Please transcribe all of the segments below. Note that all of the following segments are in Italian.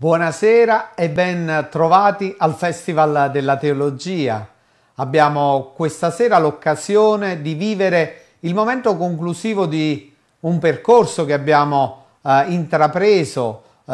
Buonasera e ben trovati al Festival della Teologia. Abbiamo questa sera l'occasione di vivere il momento conclusivo di un percorso che abbiamo eh, intrapreso eh,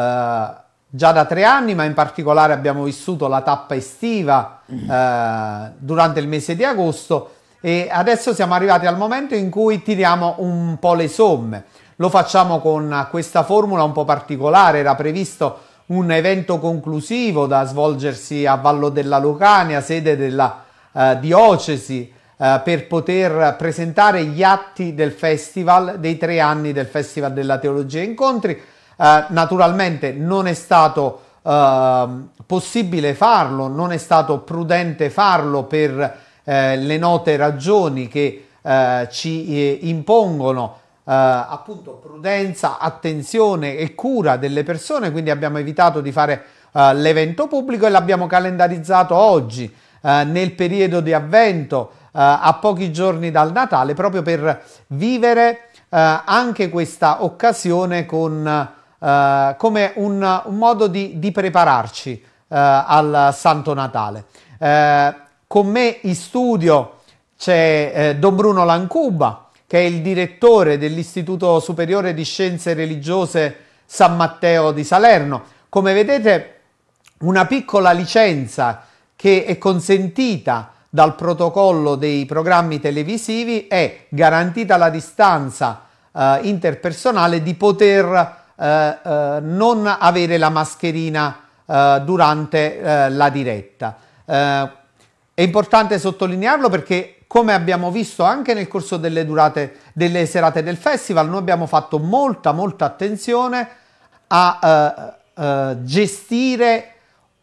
già da tre anni, ma in particolare abbiamo vissuto la tappa estiva mm. eh, durante il mese di agosto e adesso siamo arrivati al momento in cui tiriamo un po' le somme. Lo facciamo con questa formula un po' particolare, era previsto un evento conclusivo da svolgersi a Vallo della Lucania, sede della eh, diocesi, eh, per poter presentare gli atti del festival, dei tre anni del Festival della Teologia Incontri. Eh, naturalmente non è stato ehm, possibile farlo, non è stato prudente farlo per eh, le note ragioni che eh, ci eh, impongono eh, appunto prudenza, attenzione e cura delle persone, quindi abbiamo evitato di fare eh, l'evento pubblico e l'abbiamo calendarizzato oggi eh, nel periodo di avvento a pochi giorni dal Natale proprio per vivere anche questa occasione con, come un, un, modo di, di prepararci al Santo Natale. con me in studio c'è Don Bruno Lancuba, che è il direttore dell'Istituto Superiore di Scienze Religiose San Matteo di Salerno. Come vedete, una piccola licenza che è consentita dal protocollo dei programmi televisivi è garantita la distanza eh, interpersonale di poter eh, eh, non avere la mascherina eh, durante eh, la diretta. Eh, è importante sottolinearlo perché come abbiamo visto anche nel corso delle durate delle serate del festival, noi abbiamo fatto molta molta attenzione a uh, uh, gestire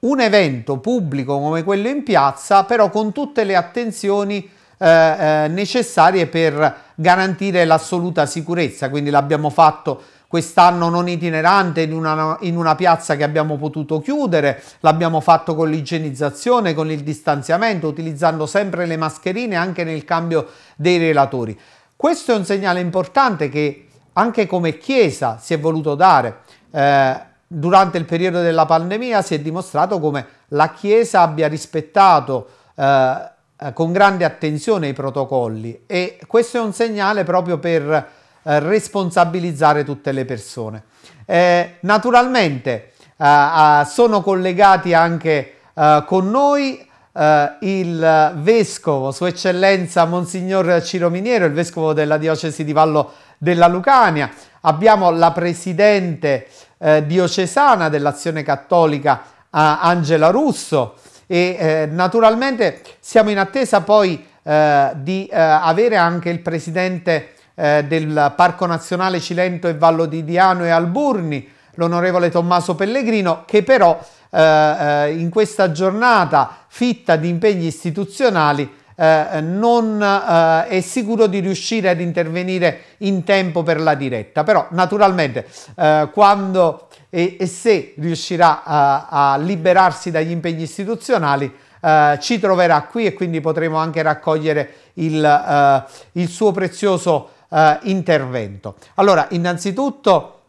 un evento pubblico come quello in piazza, però con tutte le attenzioni eh, eh necessarie per garantire l'assoluta sicurezza. Quindi l'abbiamo fatto quest'anno non itinerante in una, in una piazza che abbiamo potuto chiudere, l'abbiamo fatto con l'igienizzazione, con il distanziamento, utilizzando sempre le mascherine anche nel cambio dei relatori. Questo è un segnale importante che anche come Chiesa si è voluto dare. Eh, durante il periodo della pandemia si è dimostrato come la Chiesa abbia rispettato eh, eh con grande attenzione i protocolli e questo è un segnale proprio per eh, responsabilizzare tutte le persone. Eh, naturalmente eh, sono collegati anche eh, con noi eh, il vescovo, Sua Eccellenza Monsignor Ciro Miniero, il vescovo della diocesi di Vallo della Lucania. Abbiamo la presidente eh, diocesana dell'Azione Cattolica Angela Russo e naturalmente siamo in attesa poi di avere anche il presidente eh, del Parco Nazionale Cilento e Vallo di Diano e Alburni, l'onorevole Tommaso Pellegrino, che però eh, eh, in questa giornata fitta di impegni istituzionali eh, non eh, è sicuro di riuscire ad intervenire in tempo per la diretta, però naturalmente eh, quando e, e, se riuscirà a liberarsi dagli impegni istituzionali eh, ci troverà qui e quindi potremo anche raccogliere il, eh, il suo prezioso eh, intervento. Allora, innanzitutto,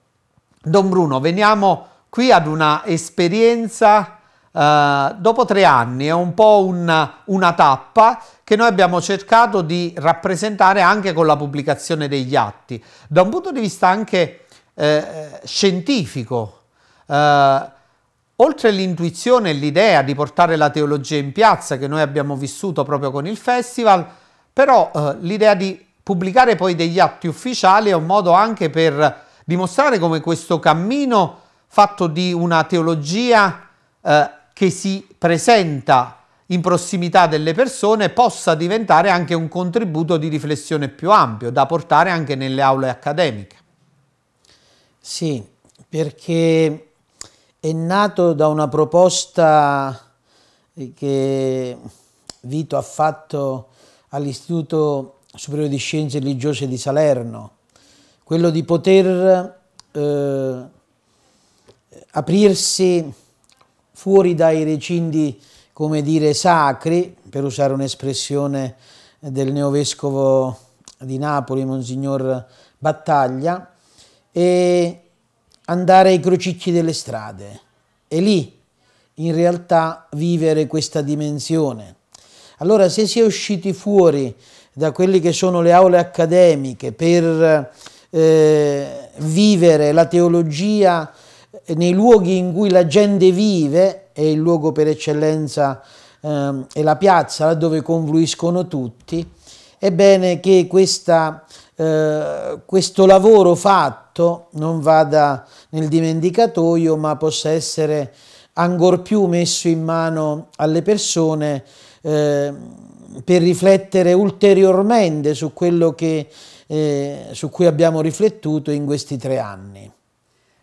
Don Bruno, veniamo qui ad una esperienza eh, dopo tre anni, è un po' un, una tappa che noi abbiamo cercato di rappresentare anche con la pubblicazione degli atti, da un punto di vista anche eh, scientifico. Eh, oltre l'intuizione e l'idea di portare la teologia in piazza che noi abbiamo vissuto proprio con il festival, però eh, l'idea di Pubblicare poi degli atti ufficiali è un modo anche per dimostrare come questo cammino fatto di una teologia eh, che si presenta in prossimità delle persone possa diventare anche un contributo di riflessione più ampio da portare anche nelle aule accademiche. Sì, perché è nato da una proposta che Vito ha fatto all'Istituto superiore di scienze religiose di Salerno, quello di poter eh, aprirsi fuori dai recinti, come dire, sacri, per usare un'espressione del neovescovo di Napoli, Monsignor Battaglia, e andare ai crocicchi delle strade. E lì, in realtà, vivere questa dimensione. Allora, se si è usciti fuori da quelle che sono le aule accademiche per eh, vivere la teologia nei luoghi in cui la gente vive, e il luogo per eccellenza eh, è la piazza, là dove confluiscono tutti, ebbene che questa, eh, questo lavoro fatto non vada nel dimenticatoio, ma possa essere ancor più messo in mano alle persone eh, per riflettere ulteriormente su quello che, eh, su cui abbiamo riflettuto in questi tre anni.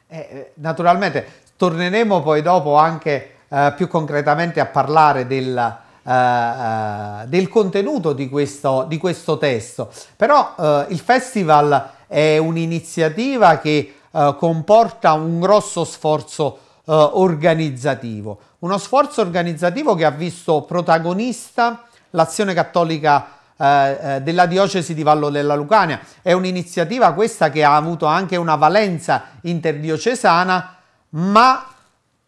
Eh, eh naturalmente torneremo poi dopo anche eh, più concretamente a parlare del, eh, eh, del contenuto di questo, di questo, testo, però il festival è un'iniziativa che comporta un grosso sforzo organizzativo, uno sforzo organizzativo che ha visto protagonista l'azione cattolica eh, eh, della diocesi di Vallo della Lucania. È un'iniziativa questa che ha avuto anche una valenza interdiocesana, ma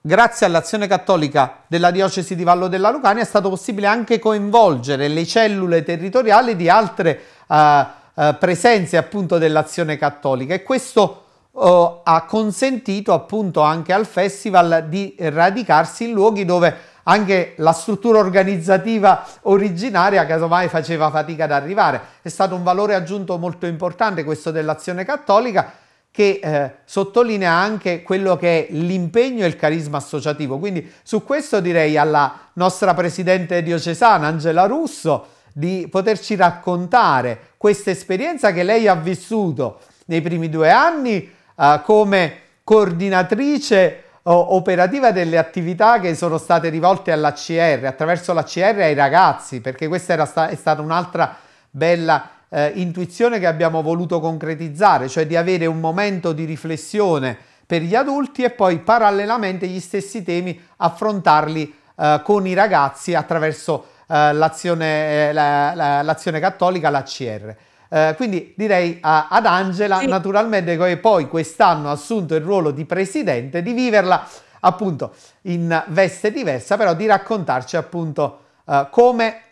grazie all'azione cattolica della diocesi di Vallo della Lucania è stato possibile anche coinvolgere le cellule territoriali di altre eh, eh presenze appunto dell'azione cattolica e questo eh, ha consentito appunto anche al festival di radicarsi in luoghi dove anche la struttura organizzativa originaria casomai faceva fatica ad arrivare. È stato un valore aggiunto molto importante questo dell'azione cattolica che eh, sottolinea anche quello che è l'impegno e il carisma associativo. Quindi su questo direi alla nostra presidente diocesana Angela Russo di poterci raccontare questa esperienza che lei ha vissuto nei primi due anni eh, come coordinatrice operativa delle attività che sono state rivolte all'ACR, attraverso l'ACR ai ragazzi, perché questa sta è stata un'altra bella eh, intuizione che abbiamo voluto concretizzare, cioè di avere un momento di riflessione per gli adulti e poi parallelamente gli stessi temi affrontarli eh, con i ragazzi attraverso eh, l'azione, eh, la, la, cattolica, l'ACR. Eh, quindi direi a, ad Angela, sì. naturalmente, che poi quest'anno ha assunto il ruolo di presidente, di viverla appunto in veste diversa, però di raccontarci appunto eh, come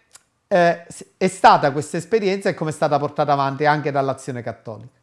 eh, è stata questa esperienza e come è stata portata avanti anche dall'azione cattolica.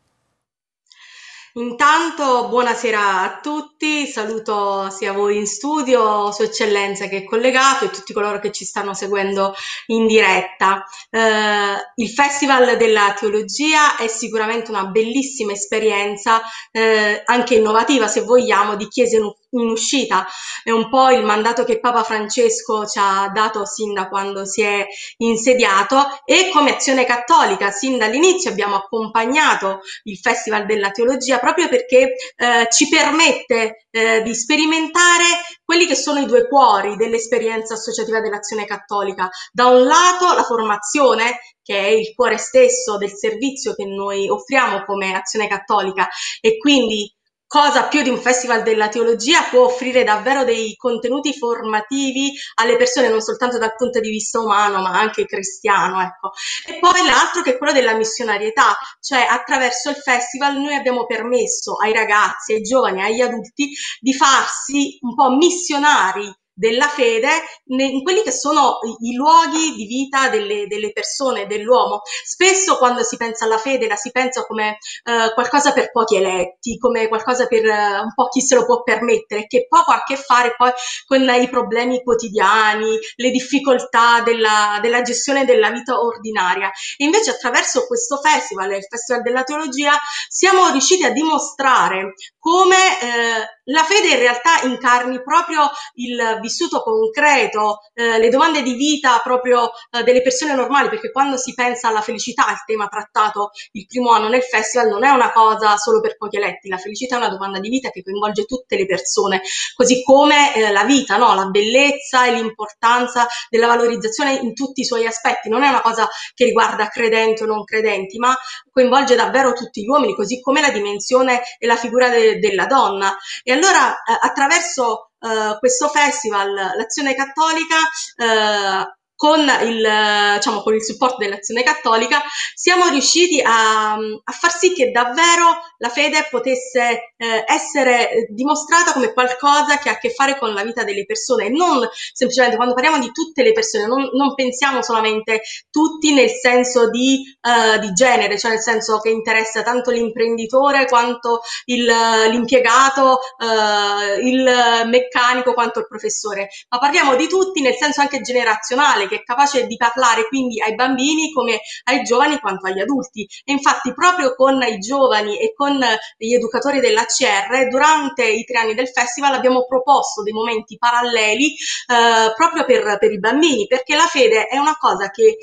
Intanto buonasera a tutti, saluto sia voi in studio, Sua Eccellenza che è collegato e tutti coloro che ci stanno seguendo in diretta. Eh, il Festival della Teologia è sicuramente una bellissima esperienza, eh, anche innovativa se vogliamo, di chiese in uscita. È un po' il mandato che Papa Francesco ci ha dato sin da quando si è insediato e come Azione Cattolica sin dall'inizio abbiamo accompagnato il Festival della Teologia proprio perché eh, ci permette eh, di sperimentare quelli che sono i due cuori dell'esperienza associativa dell'Azione Cattolica. Da un lato la formazione che è il cuore stesso del servizio che noi offriamo come azione cattolica e quindi cosa più di un festival della teologia può offrire davvero dei contenuti formativi alle persone non soltanto dal punto di vista umano ma anche cristiano ecco. e poi l'altro che è quello della missionarietà cioè attraverso il festival noi abbiamo permesso ai ragazzi ai giovani agli adulti di farsi un po' missionari della fede in quelli che sono i luoghi di vita delle, delle persone, dell'uomo. Spesso quando si pensa alla fede la si pensa come eh, qualcosa per pochi eletti, come qualcosa per eh, un po' chi se lo può permettere, che poco ha a che fare poi con i problemi quotidiani, le difficoltà della, della gestione della vita ordinaria. E invece attraverso questo festival, il Festival della Teologia, siamo riusciti a dimostrare come eh, la fede in realtà incarni proprio il vissuto concreto eh, le domande di vita proprio eh, delle persone normali, perché quando si pensa alla felicità, il tema trattato il primo anno nel festival non è una cosa solo per pochi eletti, la felicità è una domanda di vita che coinvolge tutte le persone, così come eh, la vita, no? la bellezza e l'importanza della valorizzazione in tutti i suoi aspetti, non è una cosa che riguarda credenti o non credenti, ma coinvolge davvero tutti gli uomini, così come la dimensione e la figura de- della donna. E allora eh, attraverso eh, questo festival, l'Azione Cattolica, eh, con il, diciamo, con il supporto dell'azione cattolica, siamo riusciti a, a, far sì che davvero la fede potesse eh, essere eh, dimostrata come qualcosa che ha a che fare con la vita delle persone, non semplicemente quando parliamo di tutte le persone, non, non pensiamo solamente tutti nel senso di, eh, di, genere, cioè nel senso che interessa tanto l'imprenditore quanto il, l'impiegato, eh, il meccanico quanto il professore, ma parliamo di tutti nel senso anche generazionale che è capace di parlare quindi ai bambini come ai giovani quanto agli adulti. E infatti proprio con i giovani e con gli educatori dell'ACR durante i tre anni del festival abbiamo proposto dei momenti paralleli eh, proprio per, per, i bambini, perché la fede è una cosa che eh,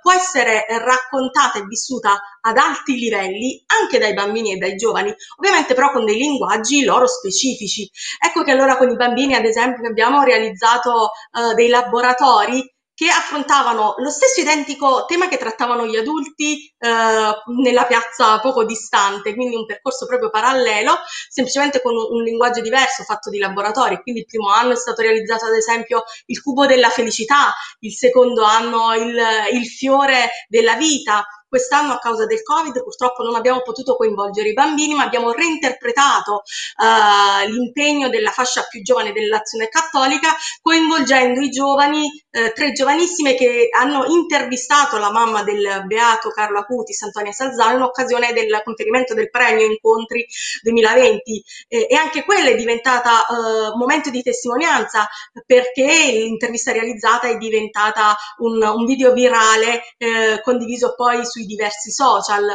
può essere raccontata e vissuta ad alti livelli anche dai bambini e dai giovani, ovviamente però con dei linguaggi loro specifici. Ecco che allora con i bambini, ad esempio, abbiamo realizzato eh, dei laboratori che affrontavano lo stesso identico tema che trattavano gli adulti eh, nella piazza poco distante, quindi un percorso proprio parallelo, semplicemente con un, un linguaggio diverso fatto di laboratori. Quindi il primo anno è stato realizzato ad esempio il cubo della felicità, il secondo anno il, il fiore della vita, Quest'anno a causa del Covid purtroppo non abbiamo potuto coinvolgere i bambini, ma abbiamo reinterpretato eh, l'impegno della fascia più giovane dell'azione cattolica coinvolgendo i giovani, eh, tre giovanissime che hanno intervistato la mamma del beato Carlo Acutis, Antonia Salzano, in occasione del conferimento del premio Incontri 2020 eh, e anche quella è diventata eh, momento di testimonianza perché l'intervista realizzata è diventata un, un video virale eh, condiviso poi sui sui diversi social.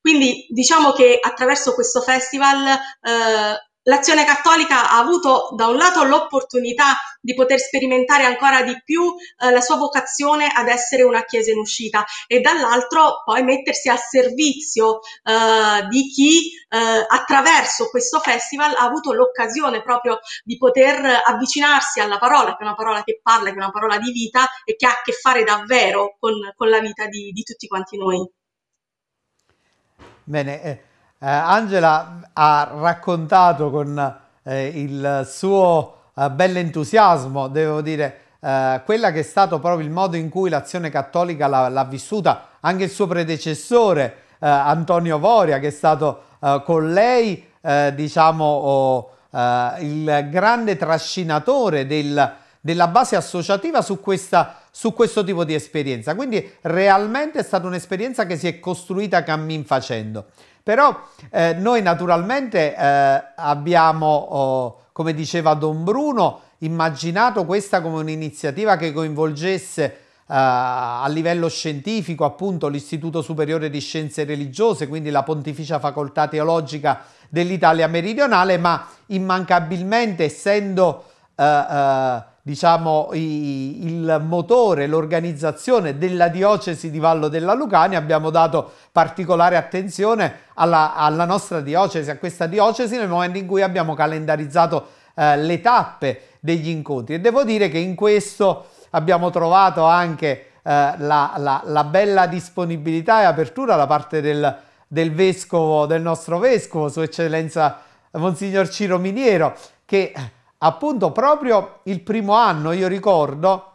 Quindi diciamo che attraverso questo festival eh, l'azione cattolica ha avuto da un lato l'opportunità di poter sperimentare ancora di più eh, la sua vocazione ad essere una chiesa in uscita e dall'altro poi mettersi al servizio eh, di chi eh, attraverso questo festival ha avuto l'occasione proprio di poter avvicinarsi alla parola, che è una parola che parla, che è una parola di vita e che ha a che fare davvero con, con la vita di, di, tutti quanti noi. Bene, eh, eh, Angela ha raccontato con eh, il suo eh, bell'entusiasmo, devo dire, eh, quella che è stato proprio il modo in cui l'azione cattolica l'ha, vissuta, anche il suo predecessore eh, Antonio Voria, che è stato eh, con lei, diciamo, oh, il grande trascinatore del, della base associativa su, questa, su questo tipo di esperienza. Quindi realmente è stata un'esperienza che si è costruita cammin facendo. Però eh, noi naturalmente eh, abbiamo, oh, come diceva Don Bruno, immaginato questa come un'iniziativa che coinvolgesse Uh, a livello scientifico, appunto l'Istituto Superiore di Scienze Religiose, quindi la Pontificia Facoltà Teologica dell'Italia Meridionale, ma immancabilmente essendo uh, uh, diciamo, i, il motore, l'organizzazione della diocesi di Vallo della Lucania, abbiamo dato particolare attenzione alla, alla nostra diocesi, a questa diocesi nel momento in cui abbiamo calendarizzato eh, le tappe degli incontri e devo dire che in questo abbiamo trovato anche eh, la, la, la, bella disponibilità e apertura da parte del, del vescovo, del nostro vescovo, Sua Eccellenza Monsignor Ciro Miniero, che appunto proprio il primo anno, io ricordo,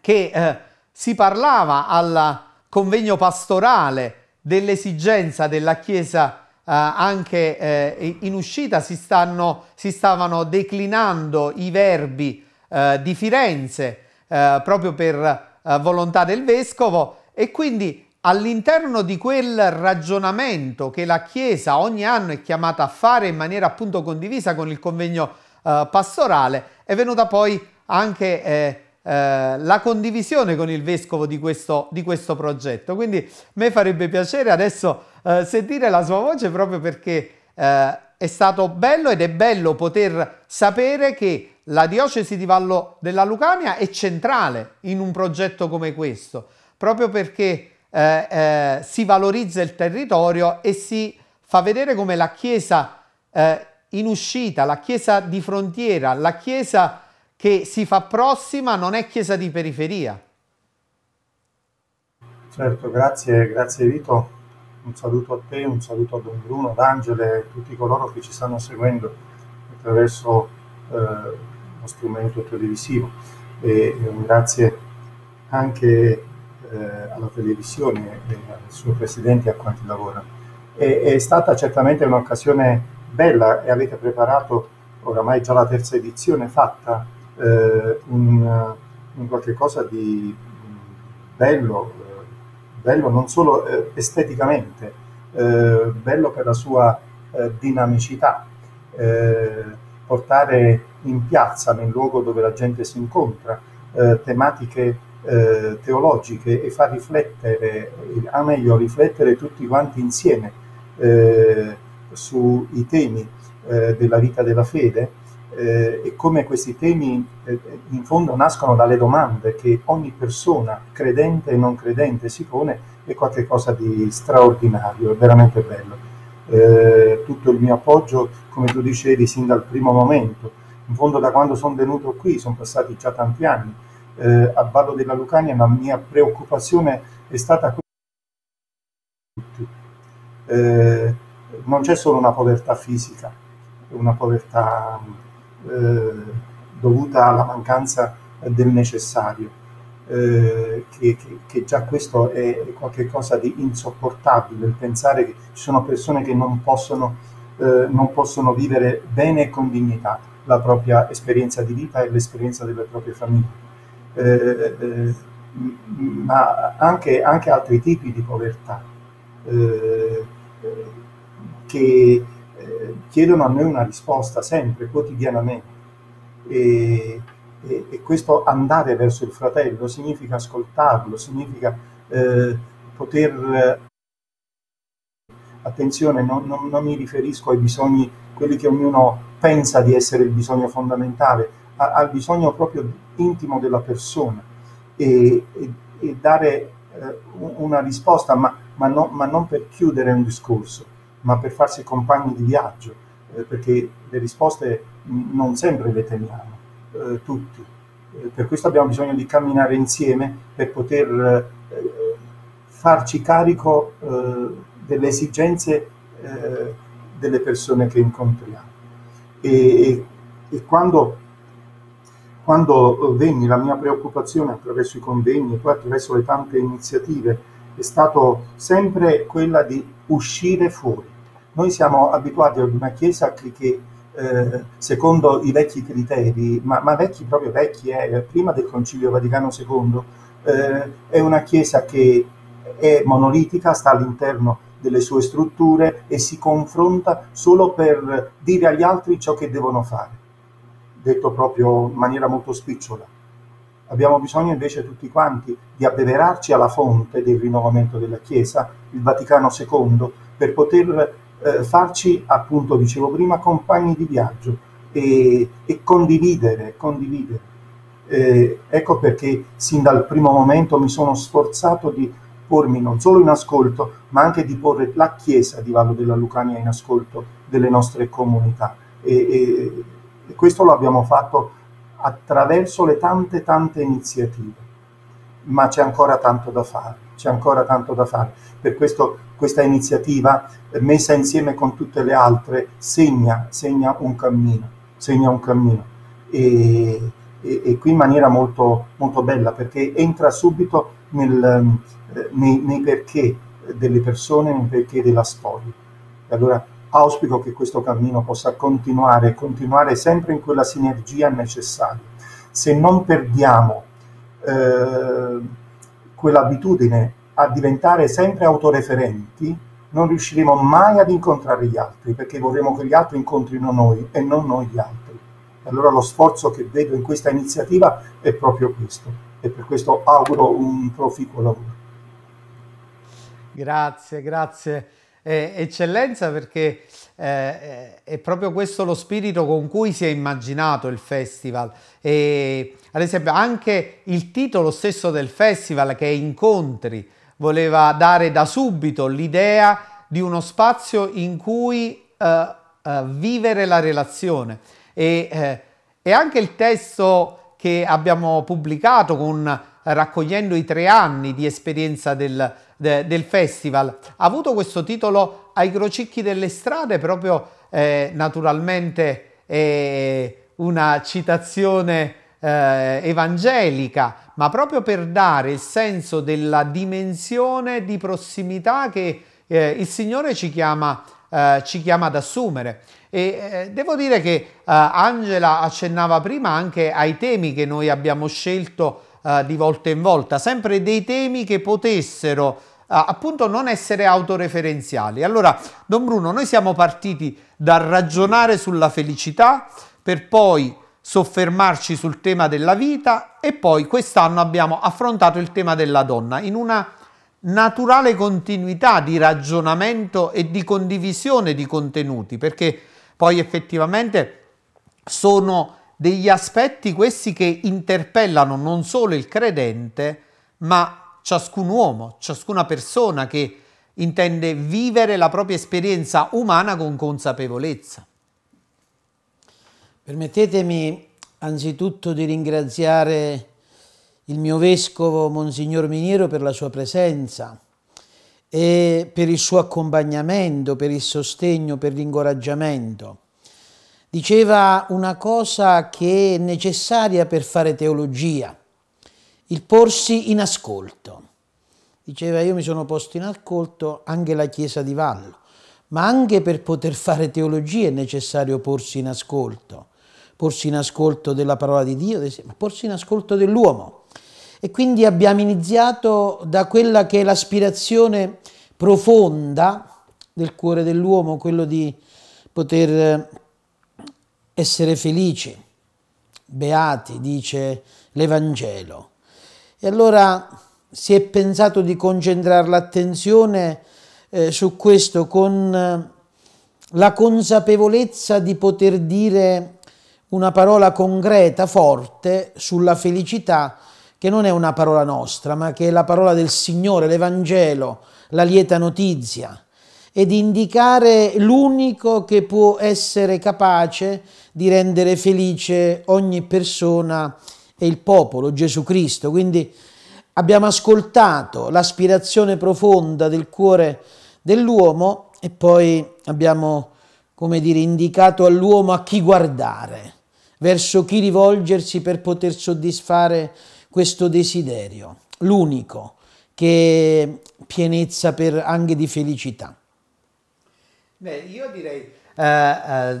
che eh, si parlava al convegno pastorale dell'esigenza della Chiesa eh, anche eh, in uscita, si, stanno, si, stavano declinando i verbi eh, di Firenze eh, proprio per eh, volontà del Vescovo e quindi all'interno di quel ragionamento che la Chiesa ogni anno è chiamata a fare in maniera appunto condivisa con il convegno pastorale eh, pastorale, è venuta poi anche eh, eh, la condivisione con il vescovo di questo, di questo progetto. Quindi a me farebbe piacere adesso eh, sentire la sua voce proprio perché eh, è stato bello ed è bello poter sapere che la diocesi di Vallo della Lucania è centrale in un progetto come questo, proprio perché eh, eh, si valorizza il territorio e si fa vedere come la Chiesa eh, in uscita, la chiesa di frontiera, la chiesa che si fa prossima non è chiesa di periferia. Certo, grazie, grazie Vito, un saluto a te, un saluto a Don Bruno, ad Angela e tutti coloro che ci stanno seguendo attraverso eh, lo strumento televisivo e, e eh, un grazie anche eh, alla televisione, e al suo presidente e a quanti lavorano. E, è stata certamente un'occasione bella e avete preparato oramai già la terza edizione fatta, eh, un, un qualche cosa di mm, bello, eh, bello non solo eh, esteticamente, eh, bello per la sua eh, dinamicità, eh, portare in piazza, nel luogo dove la gente si incontra, tematiche teologiche e far riflettere, a meglio riflettere tutti quanti insieme sui temi eh, della vita della fede eh, e come questi temi eh, in fondo nascono dalle domande che ogni persona, credente e non credente, si pone, è qualcosa di straordinario, è veramente bello. Eh, tutto il mio appoggio, come tu dicevi, sin dal primo momento, in fondo da quando sono venuto qui, sono passati già tanti anni, eh, a Ballo della Lucania la mia preoccupazione è stata quella di tutti. Eh, non c'è solo una povertà fisica, una povertà eh, dovuta alla mancanza del necessario, eh, che, che, che, già questo è qualcosa di insopportabile, il pensare che ci sono persone che non possono, eh, non possono vivere bene e con dignità la propria esperienza di vita e l'esperienza delle proprie famiglie. Eh, eh ma anche, anche, altri tipi di povertà eh, che eh, chiedono a me una risposta sempre, quotidianamente. E, e, e, questo andare verso il fratello significa ascoltarlo, significa eh, poter... Attenzione, non, non, non mi riferisco ai bisogni, quelli che ognuno pensa di essere il bisogno fondamentale, al bisogno proprio intimo della persona e, e, e dare eh, una risposta, ma, ma, no, ma, non per chiudere un discorso, ma per farsi compagni di viaggio, eh, perché le risposte mm, non sempre le teniamo eh, tutti. Eh, per questo abbiamo bisogno di camminare insieme per poter eh, farci carico eh, delle esigenze delle persone che incontriamo. E, e quando, quando venni la mia preoccupazione attraverso i convegni, e poi attraverso le tante iniziative, è stata sempre quella di uscire fuori, noi siamo abituati ad una Chiesa che, eh, secondo i vecchi criteri, ma, ma vecchi proprio vecchi, eh, prima del Concilio Vaticano II, eh, è una Chiesa che è monolitica, sta all'interno delle sue strutture e si confronta solo per dire agli altri ciò che devono fare, detto proprio in maniera molto spicciola. Abbiamo bisogno invece tutti quanti di abbeverarci alla fonte del rinnovamento della Chiesa, il Vaticano II, per poter eh, farci, appunto, dicevo prima, compagni di viaggio e, e condividere, condividere. Eh, ecco perché sin dal primo momento mi sono sforzato di pormi non solo in ascolto, ma anche di porre la Chiesa di Vallo della Lucania in ascolto delle nostre comunità. E, e, e questo lo abbiamo fatto attraverso le tante, tante iniziative. Ma c'è ancora tanto da fare, c'è ancora tanto da fare. Per questo questa iniziativa eh, messa insieme con tutte le altre segna, segna un cammino, segna un cammino. E, e, e qui in maniera molto, molto bella perché entra subito nel, eh, nei, nei perché delle persone, nei perché della storia. E allora auspico che questo cammino possa continuare, continuare sempre in quella sinergia necessaria. Se non perdiamo eh, quell'abitudine a diventare sempre autoreferenti, non riusciremo mai ad incontrare gli altri, perché vorremmo che gli altri incontrino noi e non noi gli altri. Allora lo sforzo che vedo in questa iniziativa è proprio questo e per questo auguro un proficuo lavoro. Grazie, grazie. Eh, eccellenza perché eh, eh, è proprio questo lo spirito con cui si è immaginato il festival e ad esempio anche il titolo stesso del festival che è Incontri voleva dare da subito l'idea di uno spazio in cui eh, eh, vivere la relazione. E, eh, e, anche il testo che abbiamo pubblicato con, raccogliendo i tre anni di esperienza del, de, del, festival ha avuto questo titolo Ai crocicchi delle strade, proprio eh, naturalmente una citazione eh, evangelica, ma proprio per dare il senso della dimensione di prossimità che eh, il Signore ci chiama, eh, ci chiama ad assumere. E eh, devo dire che eh, Angela accennava prima anche ai temi che noi abbiamo scelto eh, di volta in volta, sempre dei temi che potessero appunto non essere autoreferenziali. Allora, Don Bruno, noi siamo partiti dal ragionare sulla felicità per poi soffermarci sul tema della vita e poi quest'anno abbiamo affrontato il tema della donna in una naturale continuità di ragionamento e di condivisione di contenuti, perché poi effettivamente sono degli aspetti questi che interpellano non solo il credente, ma ciascun uomo, ciascuna persona che intende vivere la propria esperienza umana con consapevolezza. Permettetemi anzitutto di ringraziare il mio vescovo Monsignor Miniero per la sua presenza e per il suo accompagnamento, per il sostegno, per l'incoraggiamento. Diceva una cosa che è necessaria per fare teologia, il porsi in ascolto. Diceva io mi sono posto in ascolto anche la Chiesa di Vallo, ma anche per poter fare teologia è necessario porsi in ascolto porsi in ascolto della parola di Dio, ma porsi in ascolto dell'uomo. E quindi abbiamo iniziato da quella che è l'aspirazione profonda del cuore dell'uomo, quello di poter eh, essere felici, beati, dice l'Evangelo. E allora si è pensato di concentrare l'attenzione eh, su questo con eh, la consapevolezza di poter dire una parola concreta, forte, sulla felicità, che non è una parola nostra, ma che è la parola del Signore, l'Evangelo, la lieta notizia, ed indicare l'unico che può essere capace di rendere felice ogni persona e il popolo, Gesù Cristo. Quindi abbiamo ascoltato l'aspirazione profonda del cuore dell'uomo e poi abbiamo come dire, indicato all'uomo a chi guardare, verso chi rivolgersi per poter soddisfare questo desiderio, l'unico che è pienezza per, anche di felicità. Beh, io direi, eh, eh,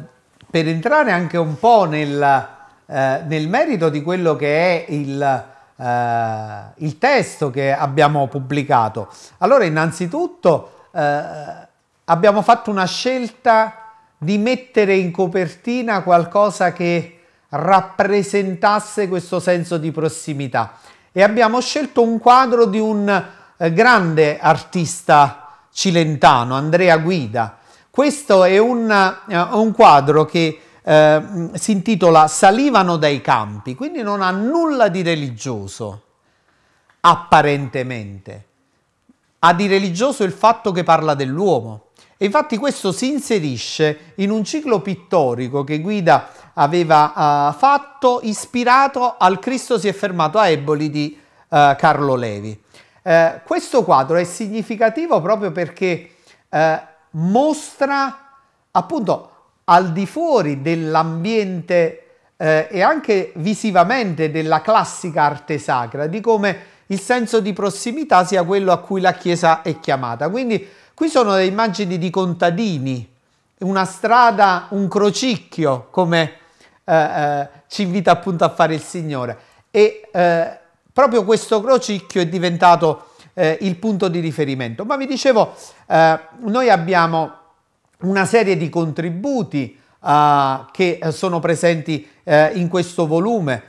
per entrare anche un po' nel, eh, nel merito di quello che è il, eh, il, testo che abbiamo pubblicato, allora innanzitutto eh, abbiamo fatto una scelta di mettere in copertina qualcosa che rappresentasse questo senso di prossimità e abbiamo scelto un quadro di un eh, grande artista cilentano, Andrea Guida. Questo è un, eh, un quadro che eh, si intitola Salivano dai campi, quindi non ha nulla di religioso, apparentemente. Ha di religioso il fatto che parla dell'uomo, e infatti questo si inserisce in un ciclo pittorico che Guida aveva uh, fatto ispirato al Cristo si è fermato a Eboli di uh, Carlo Levi. Uh, questo quadro è significativo proprio perché mostra appunto al di fuori dell'ambiente e anche visivamente della classica arte sacra, di come il senso di prossimità sia quello a cui la Chiesa è chiamata. Quindi Qui sono le immagini di contadini, una strada, un crocicchio, come eh, eh, ci invita appunto a fare il Signore. E eh, proprio questo crocicchio è diventato eh, il punto di riferimento. Ma vi dicevo, eh, noi abbiamo una serie di contributi eh, che sono presenti in questo volume.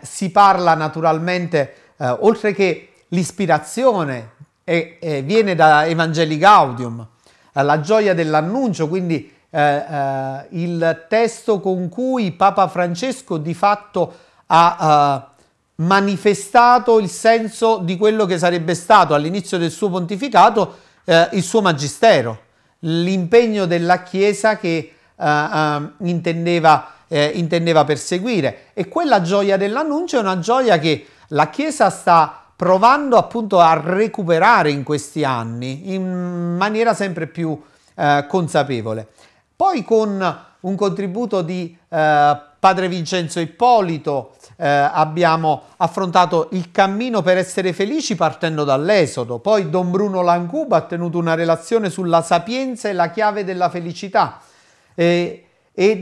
si parla naturalmente, oltre che l'ispirazione e, e viene da Evangelii Gaudium, la gioia dell'annuncio, quindi eh, eh, il testo con cui Papa Francesco di fatto ha eh, manifestato il senso di quello che sarebbe stato all'inizio del suo pontificato eh, il suo magistero, l'impegno della Chiesa che eh, eh, intendeva, intendeva perseguire. E quella gioia dell'annuncio è una gioia che la Chiesa sta provando appunto a recuperare in questi anni in maniera sempre più eh, consapevole. Poi con un contributo di eh, padre Vincenzo Ippolito eh, abbiamo affrontato il cammino per essere felici partendo dall'Esodo, poi Don Bruno Lancuba ha tenuto una relazione sulla sapienza e la chiave della felicità e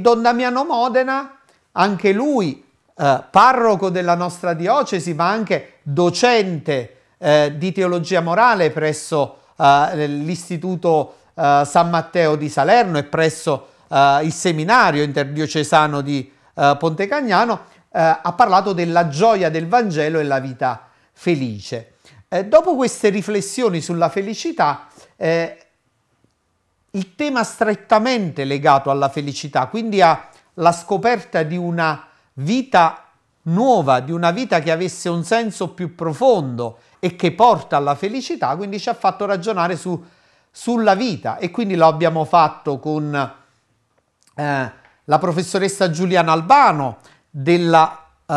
Don Damiano Modena anche lui eh, parroco della nostra diocesi, ma anche docente eh, di teologia morale presso eh, l'Istituto eh, San Matteo di Salerno e presso eh, il seminario interdiocesano di eh, Pontecagnano, Cagnano, ha parlato della gioia del Vangelo e la vita felice. dopo queste riflessioni sulla felicità, il tema strettamente legato alla felicità, quindi alla scoperta di una vita nuova, di una vita che avesse un senso più profondo e che porta alla felicità, quindi ci ha fatto ragionare su, sulla vita e quindi lo abbiamo fatto con eh, la professoressa Giuliana Albano della eh,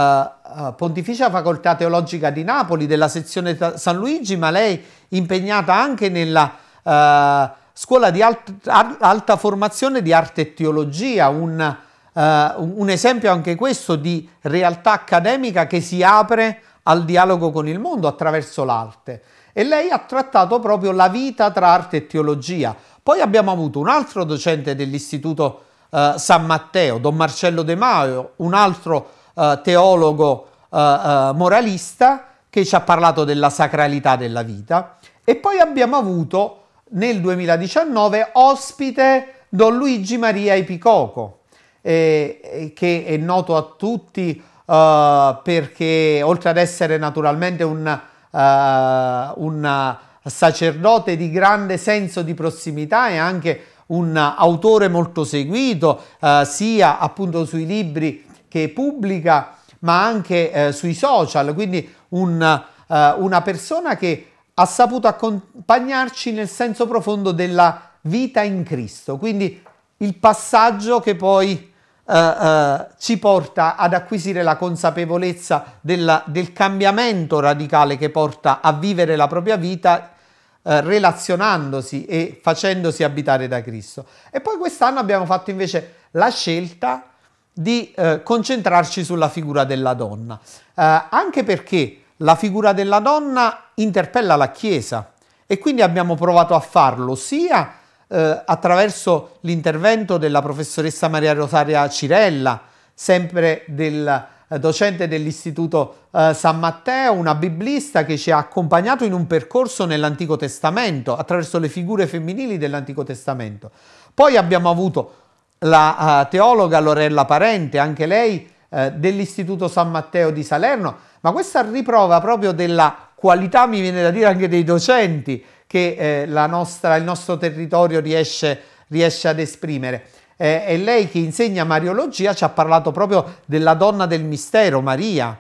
eh Pontificia Facoltà Teologica di Napoli, della sezione San Luigi, ma lei impegnata anche nella eh, scuola di alt- alta formazione di arte e teologia, un Uh, un esempio anche questo di realtà accademica che si apre al dialogo con il mondo attraverso l'arte. E lei ha trattato proprio la vita tra arte e teologia. Poi abbiamo avuto un altro docente dell'Istituto uh, San Matteo, Don Marcello De Maio, un altro uh, teologo moralista che ci ha parlato della sacralità della vita. E poi abbiamo avuto nel 2019 ospite Don Luigi Maria Epicoco, eh, che è noto a tutti eh, perché oltre ad essere naturalmente un, eh, un sacerdote di grande senso di prossimità è anche un autore molto seguito eh, sia appunto sui libri che pubblica ma anche eh, sui social, quindi un, eh, una persona che ha saputo accompagnarci nel senso profondo della vita in Cristo, quindi il passaggio che poi eh, eh, ci porta ad acquisire la consapevolezza della, del cambiamento radicale che porta a vivere la propria vita eh, relazionandosi e facendosi abitare da Cristo. E poi quest'anno abbiamo fatto invece la scelta di eh, concentrarci sulla figura della donna, eh, anche perché la figura della donna interpella la Chiesa e quindi abbiamo provato a farlo sia eh, attraverso l'intervento della professoressa Maria Rosaria Cirella, sempre del eh, docente dell'Istituto eh, San Matteo, una biblista che ci ha accompagnato in un percorso nell'Antico Testamento, attraverso le figure femminili dell'Antico Testamento. Poi abbiamo avuto la uh, teologa Lorella Parente, anche lei eh, dell'Istituto San Matteo di Salerno, ma questa riprova proprio della qualità, mi viene da dire, anche dei docenti, che eh, nostra, il nostro territorio riesce, riesce ad esprimere. Eh, è lei che insegna Mariologia ci ha parlato proprio della donna del mistero, Maria.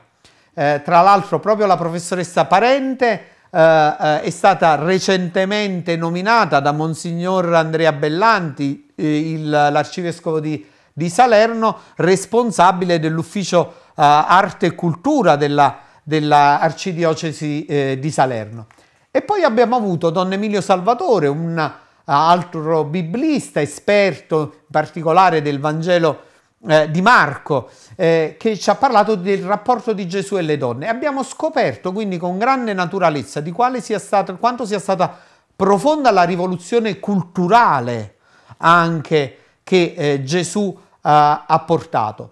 Eh, tra l'altro proprio la professoressa Parente eh, eh, è stata recentemente nominata da Monsignor Andrea Bellanti, eh, il, l'arcivescovo di, di, Salerno, responsabile dell'ufficio arte e cultura della, della arcidiocesi di Salerno. E poi abbiamo avuto Don Emilio Salvatore, un ah, altro biblista esperto in particolare del Vangelo eh, di Marco, eh, che ci ha parlato del rapporto di Gesù e le donne. Abbiamo scoperto quindi con grande naturalezza di quale sia stato, quanto sia stata profonda la rivoluzione culturale anche che eh, Gesù ha portato.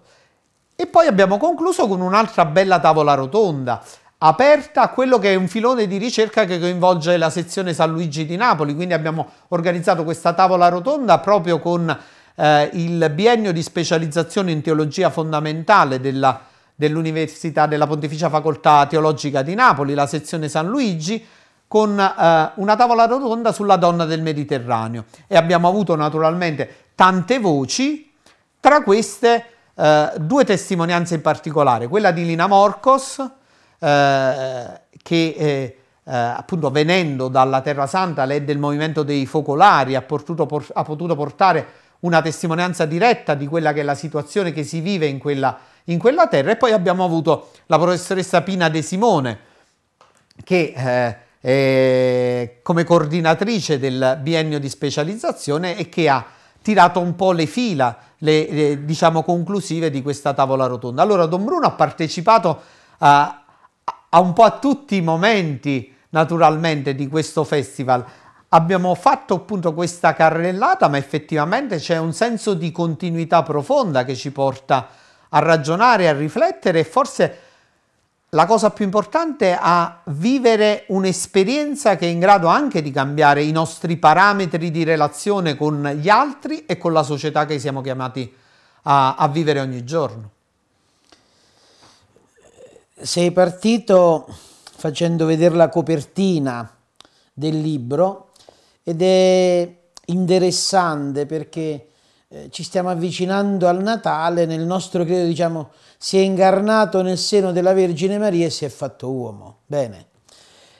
E poi abbiamo concluso con un'altra bella tavola rotonda aperta a quello che è un filone di ricerca che coinvolge la sezione San Luigi di Napoli, quindi abbiamo organizzato questa tavola rotonda proprio con eh, il biennio di specializzazione in teologia fondamentale della, dell'Università della Pontificia Facoltà Teologica di Napoli, la sezione San Luigi, con eh, una tavola rotonda sulla donna del Mediterraneo e abbiamo avuto naturalmente tante voci, tra queste eh, due testimonianze in particolare, quella di Lina Morcos, eh, che eh, eh, appunto venendo dalla Terra Santa, lei del movimento dei focolari, ha potuto, por- ha potuto, portare una testimonianza diretta di quella che è la situazione che si vive in quella, in quella terra. E poi abbiamo avuto la professoressa Pina De Simone, che eh, come coordinatrice del biennio di specializzazione e che ha tirato un po' le fila, le, le diciamo conclusive di questa tavola rotonda. Allora Don Bruno ha partecipato a, a un po' a tutti i momenti naturalmente di questo festival. Abbiamo fatto appunto questa carrellata, ma effettivamente c'è un senso di continuità profonda che ci porta a ragionare, a riflettere e forse la cosa più importante è a vivere un'esperienza che è in grado anche di cambiare i nostri parametri di relazione con gli altri e con la società che siamo chiamati a, a vivere ogni giorno sei partito facendo vedere la copertina del libro ed è interessante perché eh, ci stiamo avvicinando al Natale, nel nostro credo diciamo si è incarnato nel seno della Vergine Maria e si è fatto uomo. Bene,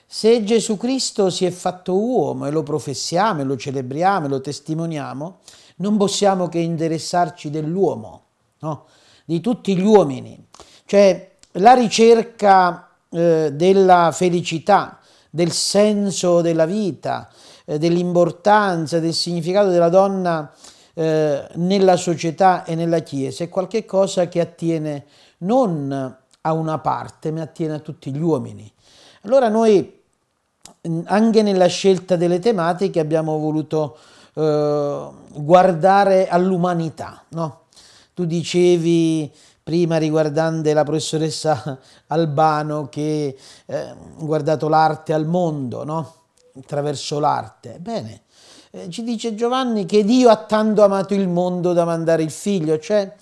se Gesù Cristo si è fatto uomo e lo professiamo, e lo celebriamo, e lo testimoniamo, non possiamo che interessarci dell'uomo, no? di tutti gli uomini. Cioè, la ricerca eh, della felicità, del senso della vita, eh, dell'importanza, del significato della donna eh, nella società e nella Chiesa è qualcosa che attiene non a una parte, ma attiene a tutti gli uomini. Allora noi anche nella scelta delle tematiche abbiamo voluto eh, guardare all'umanità, no? Tu dicevi prima riguardante la professoressa Albano che ha eh, guardato l'arte al mondo, no? attraverso l'arte. Bene, eh, ci dice Giovanni che Dio ha tanto amato il mondo da mandare il figlio, cioè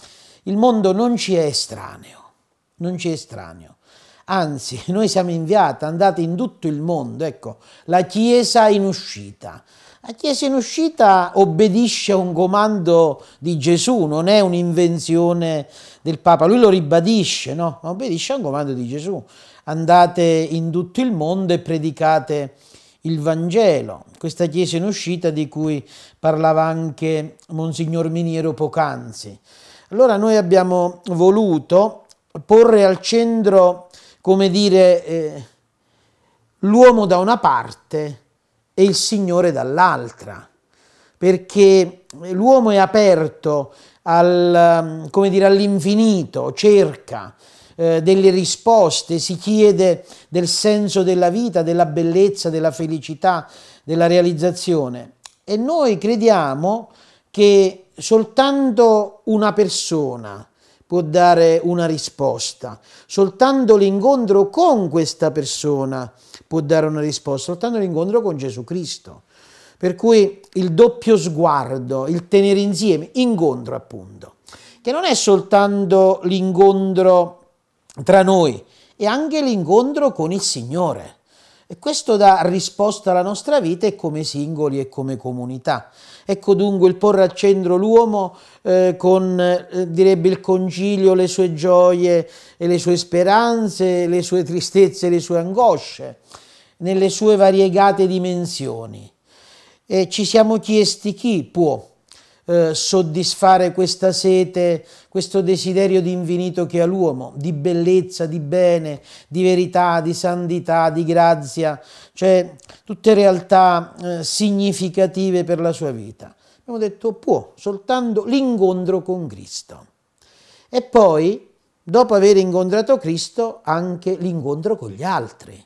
il mondo non ci è estraneo, non ci è estraneo. Anzi, noi siamo inviati, andate in tutto il mondo, ecco, la Chiesa in uscita. La Chiesa in uscita obbedisce a un comando di Gesù, non è un'invenzione del Papa, lui lo ribadisce, no? obbedisce a un comando di Gesù. Andate in tutto il mondo e predicate il Vangelo. Questa Chiesa in uscita di cui parlava anche Monsignor Miniero poc'anzi. Allora noi abbiamo voluto porre al centro, come dire, eh, l'uomo da una parte, e il Signore dall'altra, perché l'uomo è aperto al, um, dire, all'infinito, cerca eh, delle risposte, si chiede del senso della vita, della bellezza, della felicità, della realizzazione. E noi crediamo che soltanto una persona, può dare una risposta. Soltanto l'incontro con questa persona può dare una risposta, soltanto l'incontro con Gesù Cristo. Per cui il doppio sguardo, il tenere insieme, incontro appunto, che non è soltanto l'incontro tra noi, è anche l'incontro con il Signore. E questo dà risposta alla nostra vita e come singoli e come comunità. Ecco dunque il porre al centro l'uomo eh, con, eh, direbbe, il concilio, le sue gioie e le sue speranze, le sue tristezze e le sue angosce, nelle sue variegate dimensioni. E ci siamo chiesti chi può eh, soddisfare questa sete, questo desiderio di infinito che ha l'uomo, di bellezza, di bene, di verità, di santità, di grazia, cioè tutte realtà eh, significative per la sua vita. Abbiamo detto può, soltanto l'incontro con Cristo. E poi, dopo aver incontrato Cristo, anche l'incontro con gli altri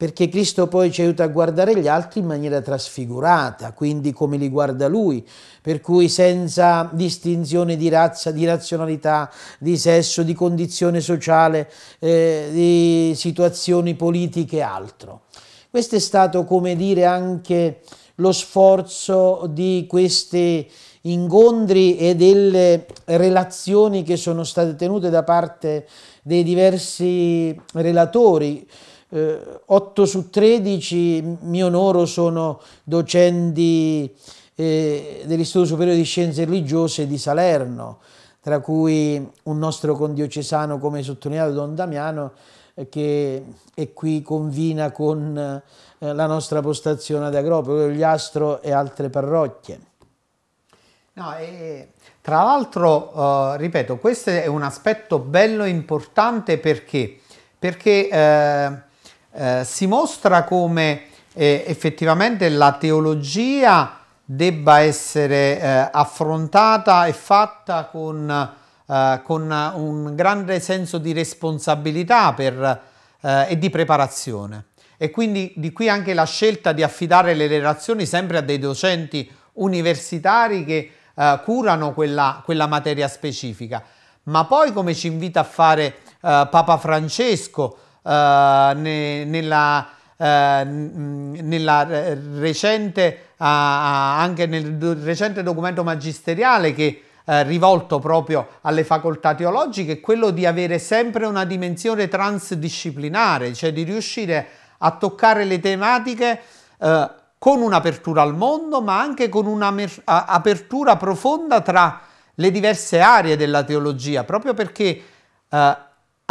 perché Cristo poi ci aiuta a guardare gli altri in maniera trasfigurata, quindi come li guarda Lui, per cui senza distinzione di razza, di razionalità, di sesso, di condizione sociale, eh, di situazioni politiche e altro. Questo è stato, come dire, anche lo sforzo di questi incontri e delle relazioni che sono state tenute da parte dei diversi relatori, eh, 8 su 13 mi onoro sono docenti eh, dell'Istituto Superiore di Scienze Religiose di Salerno, tra cui un nostro condiocesano come sottolineato Don Damiano eh, che è qui convina con eh, la nostra postazione ad Agropolo, Astro e altre parrocchie. No, e, tra l'altro, eh, ripeto, questo è un aspetto bello e importante perché perché eh, eh, si mostra come eh, effettivamente la teologia debba essere eh, affrontata e fatta con, eh, con, un grande senso di responsabilità per, eh, e di preparazione. E quindi di qui anche la scelta di affidare le relazioni sempre a dei docenti universitari che eh, curano quella, quella materia specifica. Ma poi, come ci invita a fare Uh, Papa Francesco eh, ne, nella, eh, nella recente, anche nel recente documento magisteriale che eh, rivolto proprio alle facoltà teologiche, quello di avere sempre una dimensione transdisciplinare, cioè di riuscire a toccare le tematiche eh, con un'apertura al mondo, ma anche con un'apertura profonda tra le diverse aree della teologia, proprio perché eh,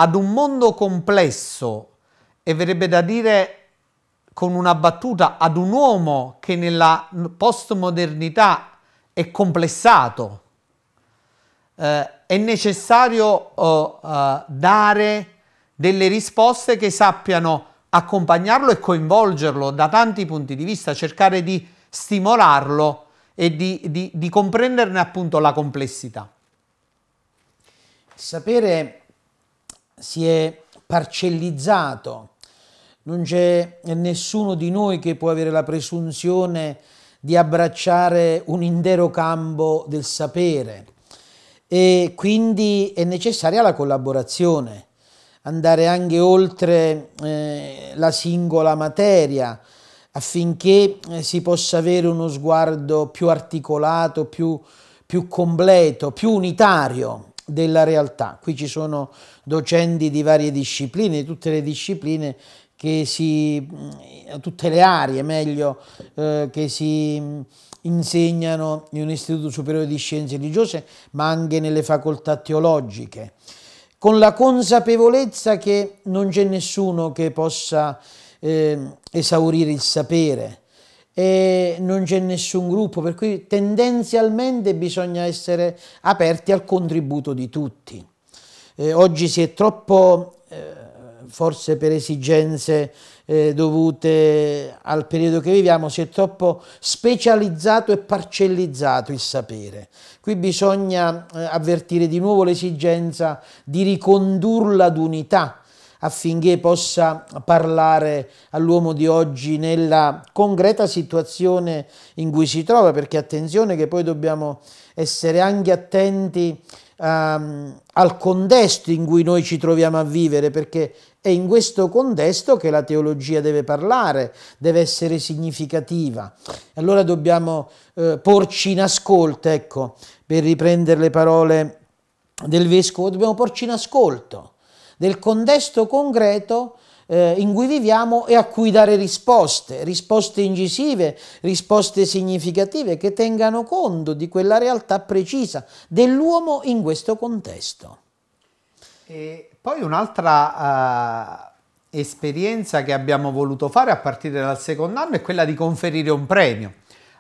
ad un mondo complesso e verrebbe da dire con una battuta ad un uomo che nella postmodernità è complessato. Eh, è necessario oh, eh, dare delle risposte che sappiano accompagnarlo e coinvolgerlo da tanti punti di vista, cercare di stimolarlo e di, di, di comprenderne appunto la complessità. Sapere si è parcellizzato, non c'è nessuno di noi che può avere la presunzione di abbracciare un intero campo del sapere e quindi è necessaria la collaborazione, andare anche oltre eh, la singola materia affinché eh, si possa avere uno sguardo più articolato, più, più completo, più unitario della realtà. Qui ci sono docenti di varie discipline, di tutte le discipline che si, mm, tutte le aree meglio, eh, che si mm, insegnano in un istituto superiore di scienze religiose, ma anche nelle facoltà teologiche, con la consapevolezza che non c'è nessuno che possa eh, esaurire il sapere, e non c'è nessun gruppo, per cui tendenzialmente bisogna essere aperti al contributo di tutti. Eh, oggi si è troppo, eh, forse per esigenze eh, dovute al periodo che viviamo, si è troppo specializzato e parcellizzato il sapere. Qui bisogna eh, avvertire di nuovo l'esigenza di ricondurla ad unità, affinché possa parlare all'uomo di oggi nella concreta situazione in cui si trova, perché attenzione che poi dobbiamo essere anche attenti ehm, al contesto in cui noi ci troviamo a vivere, perché è in questo contesto che la teologia deve parlare, deve essere significativa. Allora dobbiamo eh, porci in ascolto, ecco, per riprendere le parole del vescovo, dobbiamo porci in ascolto del contesto concreto eh, in cui viviamo e a cui dare risposte, risposte incisive, risposte significative che tengano conto di quella realtà precisa dell'uomo in questo contesto. E poi un'altra... Uh esperienza che abbiamo voluto fare a partire dal secondo anno è quella di conferire un premio,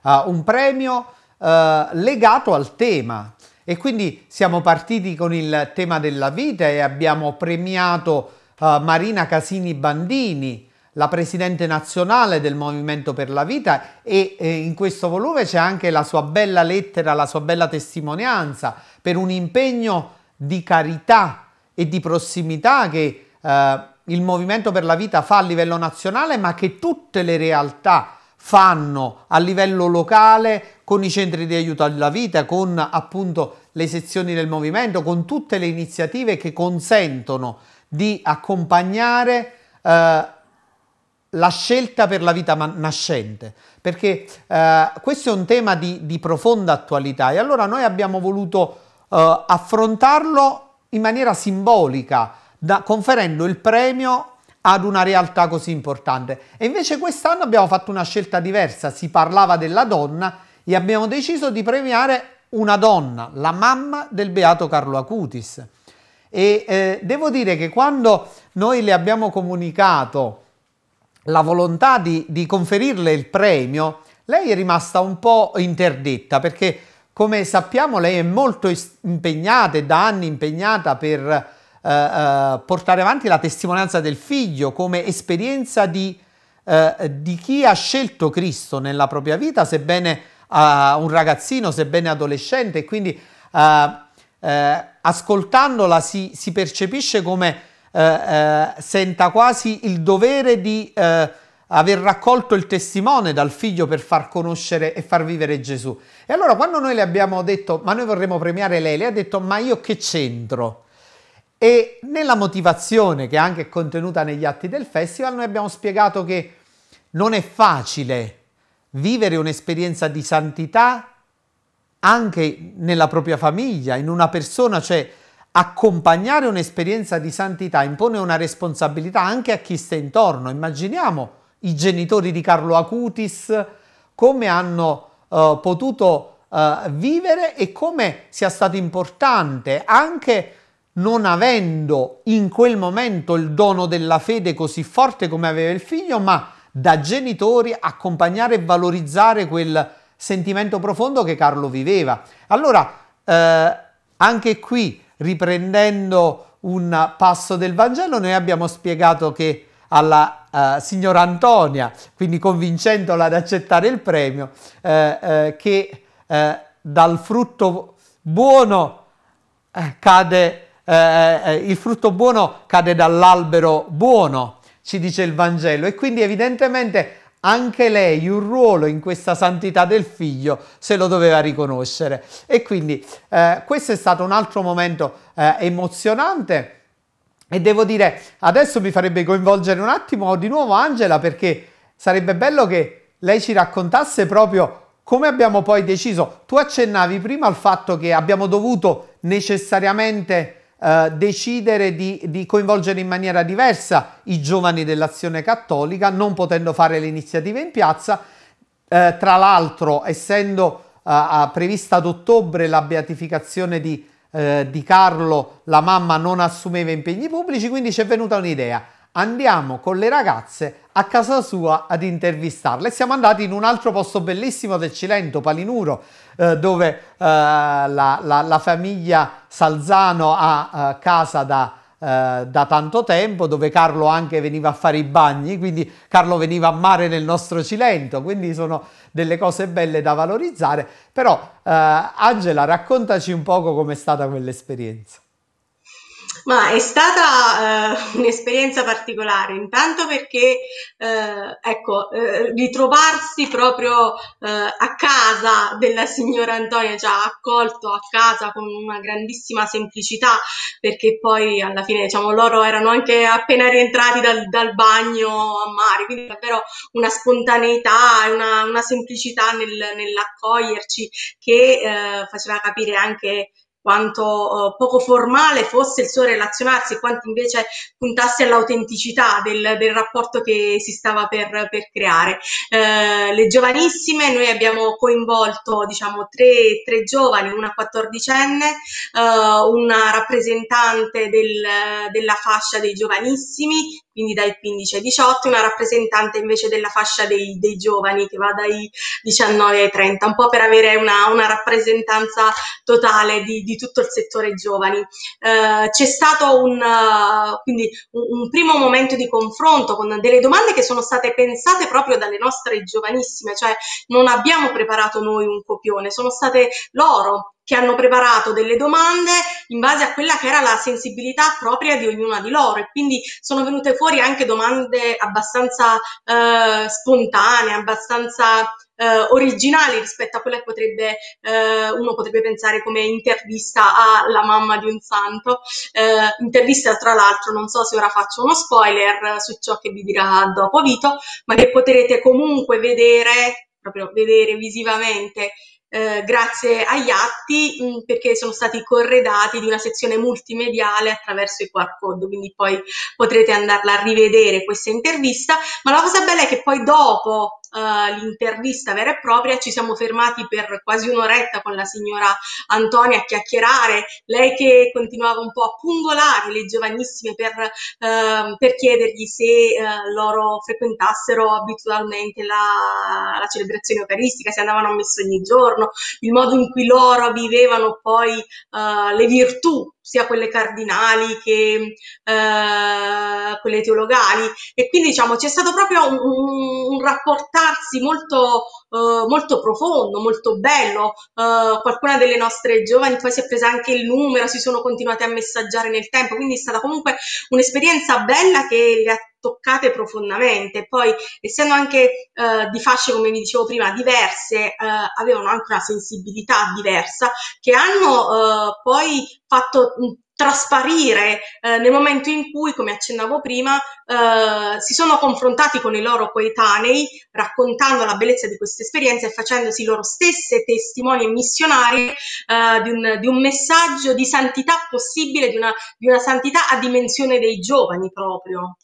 uh, un premio uh, legato al tema e quindi siamo partiti con il tema della vita e abbiamo premiato uh, Marina Casini Bandini, la presidente nazionale del Movimento per la Vita e eh, in questo volume c'è anche la sua bella lettera, la sua bella testimonianza per un impegno di carità e di prossimità che eh, il Movimento per la Vita fa a livello nazionale, ma che tutte le realtà fanno a livello locale con i centri di aiuto alla vita, con appunto le sezioni del movimento, con tutte le iniziative che consentono di accompagnare eh, la scelta per la vita nascente, perché eh, questo è un tema di, di, profonda attualità e allora noi abbiamo voluto eh, affrontarlo in maniera simbolica, da, conferendo il premio ad una realtà così importante. E invece quest'anno abbiamo fatto una scelta diversa, si parlava della donna e abbiamo deciso di premiare una donna, la mamma del beato Carlo Acutis. E eh, devo dire che quando noi le abbiamo comunicato la volontà di, di conferirle il premio, lei è rimasta un po' interdetta perché come sappiamo lei è molto impegnata e da anni impegnata per eh, eh, portare avanti la testimonianza del figlio come esperienza di, eh, di, chi ha scelto Cristo nella propria vita, sebbene eh, un ragazzino, sebbene adolescente, e quindi eh, ascoltandola si, si, percepisce come senta quasi il dovere di aver raccolto il testimone dal figlio per far conoscere e far vivere Gesù. E allora quando noi le abbiamo detto, ma noi vorremmo premiare lei, lei ha detto, ma io che c'entro? E nella motivazione che è anche contenuta negli atti del festival noi abbiamo spiegato che non è facile vivere un'esperienza di santità anche nella propria famiglia, in una persona, cioè accompagnare un'esperienza di santità impone una responsabilità anche a chi sta intorno. Immaginiamo i genitori di Carlo Acutis come hanno eh, potuto eh, vivere e come sia stato importante anche non avendo in quel momento il dono della fede così forte come aveva il figlio, ma da genitori accompagnare e valorizzare quel sentimento profondo che Carlo viveva. Allora, eh, anche qui, riprendendo un passo del Vangelo, noi abbiamo spiegato che alla eh, signora Antonia, quindi convincendola ad accettare il premio, eh, eh che eh, dal frutto buono eh, cade eh, eh, il frutto buono cade dall'albero buono, ci dice il Vangelo, e quindi evidentemente anche lei un ruolo in questa santità del figlio se lo doveva riconoscere. E quindi eh, questo è stato un altro momento eh, emozionante. E devo dire, adesso mi farebbe coinvolgere un attimo di nuovo Angela perché sarebbe bello che lei ci raccontasse proprio come abbiamo poi deciso. Tu accennavi prima al fatto che abbiamo dovuto necessariamente eh, decidere di, di, coinvolgere in maniera diversa i giovani dell'azione cattolica, non potendo fare le iniziative in piazza. Eh, tra l'altro, essendo eh, prevista ad ottobre la beatificazione di, eh, di Carlo, la mamma non assumeva impegni pubblici, quindi ci è venuta un'idea. Andiamo con le ragazze a casa sua ad intervistarla e siamo andati in un altro posto bellissimo del Cilento, Palinuro, eh, dove eh, la, la, la, famiglia Salzano ha eh, casa da, eh, da tanto tempo, dove Carlo anche veniva a fare i bagni, quindi Carlo veniva a mare nel nostro Cilento, quindi sono delle cose belle da valorizzare, però eh, Angela raccontaci un poco com'è stata quell'esperienza. Ma è stata eh, un'esperienza particolare, intanto perché eh, ecco, eh, ritrovarsi proprio eh, a casa della signora Antonia, già accolto a casa con una grandissima semplicità, perché poi alla fine diciamo, loro erano anche appena rientrati dal, dal bagno a mare, quindi davvero una spontaneità e una, una, semplicità nel, nell'accoglierci che eh, faceva capire anche quanto eh, poco formale fosse il suo relazionarsi e quanto invece puntasse all'autenticità del, del, rapporto che si stava per, per creare. Eh, le giovanissime, noi abbiamo coinvolto diciamo tre, tre giovani, una quattordicenne, eh, una rappresentante del, della fascia dei giovanissimi, quindi dai 15 ai 18, una rappresentante invece della fascia dei, dei, giovani che va dai 19 ai 30, un po' per avere una, una rappresentanza totale di, di tutto il settore giovani. Eh, c'è stato un, uh, un, un, primo momento di confronto con delle domande che sono state pensate proprio dalle nostre giovanissime, cioè non abbiamo preparato noi un copione, sono state loro che hanno preparato delle domande in base a quella che era la sensibilità propria di ognuna di loro e quindi sono venute fuori anche domande abbastanza eh, spontanee, abbastanza eh, originali rispetto a quella che potrebbe, eh, uno potrebbe pensare come intervista alla mamma di un santo. Eh, intervista, tra l'altro, non so se ora faccio uno spoiler su ciò che vi dirà dopo Vito, ma che potrete comunque vedere, proprio vedere visivamente eh, grazie agli atti mh, mm, perché sono stati corredati di una sezione multimediale attraverso i QR code, quindi poi potrete andarla a rivedere questa intervista, ma la cosa bella è che poi dopo uh, l'intervista vera e propria, ci siamo fermati per quasi un'oretta con la signora Antonia a chiacchierare, lei che continuava un po' a pungolare le giovanissime per, uh, per chiedergli se uh, loro frequentassero abitualmente la, la, celebrazione eucaristica, se andavano a messa ogni giorno, il modo in cui loro vivevano poi eh, le virtù sia quelle cardinali che eh, quelle teologali e quindi diciamo c'è stato proprio un, un, rapportarsi molto, eh, molto profondo, molto bello. Eh, qualcuna delle nostre giovani poi si è presa anche il numero, si sono continuate a messaggiare nel tempo, quindi è stata comunque un'esperienza bella che le ha toccate profondamente, poi essendo anche eh, di fasce, come vi dicevo prima, diverse, eh, avevano anche una sensibilità diversa, che hanno eh, poi fatto mm, trasparire eh, nel momento in cui, come accennavo prima, eh, si sono confrontati con i loro coetanei, raccontando la bellezza di questa esperienza e facendosi loro stesse testimoni e missionari eh, di, un, di, un, messaggio di santità possibile, di una, di una santità a dimensione dei giovani proprio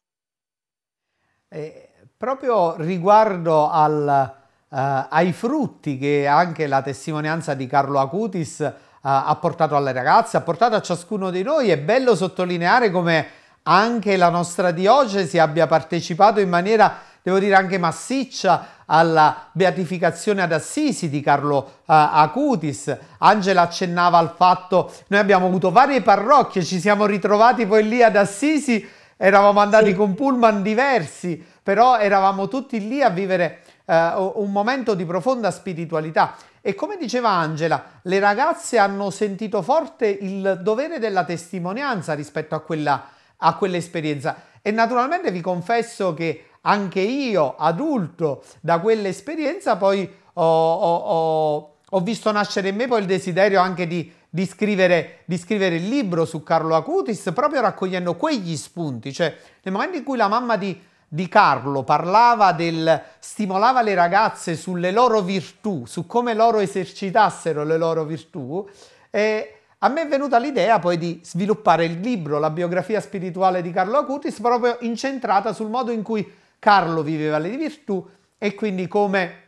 eh, proprio riguardo al, eh, ai frutti che anche la testimonianza di Carlo Acutis eh, ha portato alle ragazze, ha portato a ciascuno di noi, è bello sottolineare come anche la nostra diocesi abbia partecipato in maniera devo dire anche massiccia alla beatificazione ad Assisi di Carlo uh, Acutis. Angela accennava al fatto noi abbiamo avuto varie parrocchie, ci siamo ritrovati poi lì ad Assisi eravamo andati sì. con pullman diversi, però eravamo tutti lì a vivere uh, un momento di profonda spiritualità. E come diceva Angela, le ragazze hanno sentito forte il dovere della testimonianza rispetto a, quella, a quell'esperienza. E naturalmente vi confesso che anche io, adulto, da quell'esperienza poi ho, ho, ho, ho visto nascere in me poi il desiderio anche di di scrivere, di scrivere, il libro su Carlo Acutis proprio raccogliendo quegli spunti, cioè nel momento in cui la mamma di, di Carlo parlava del stimolava le ragazze sulle loro virtù, su come loro esercitassero le loro virtù, eh, a me è venuta l'idea poi di sviluppare il libro, la biografia spirituale di Carlo Acutis, proprio incentrata sul modo in cui Carlo viveva le virtù e quindi come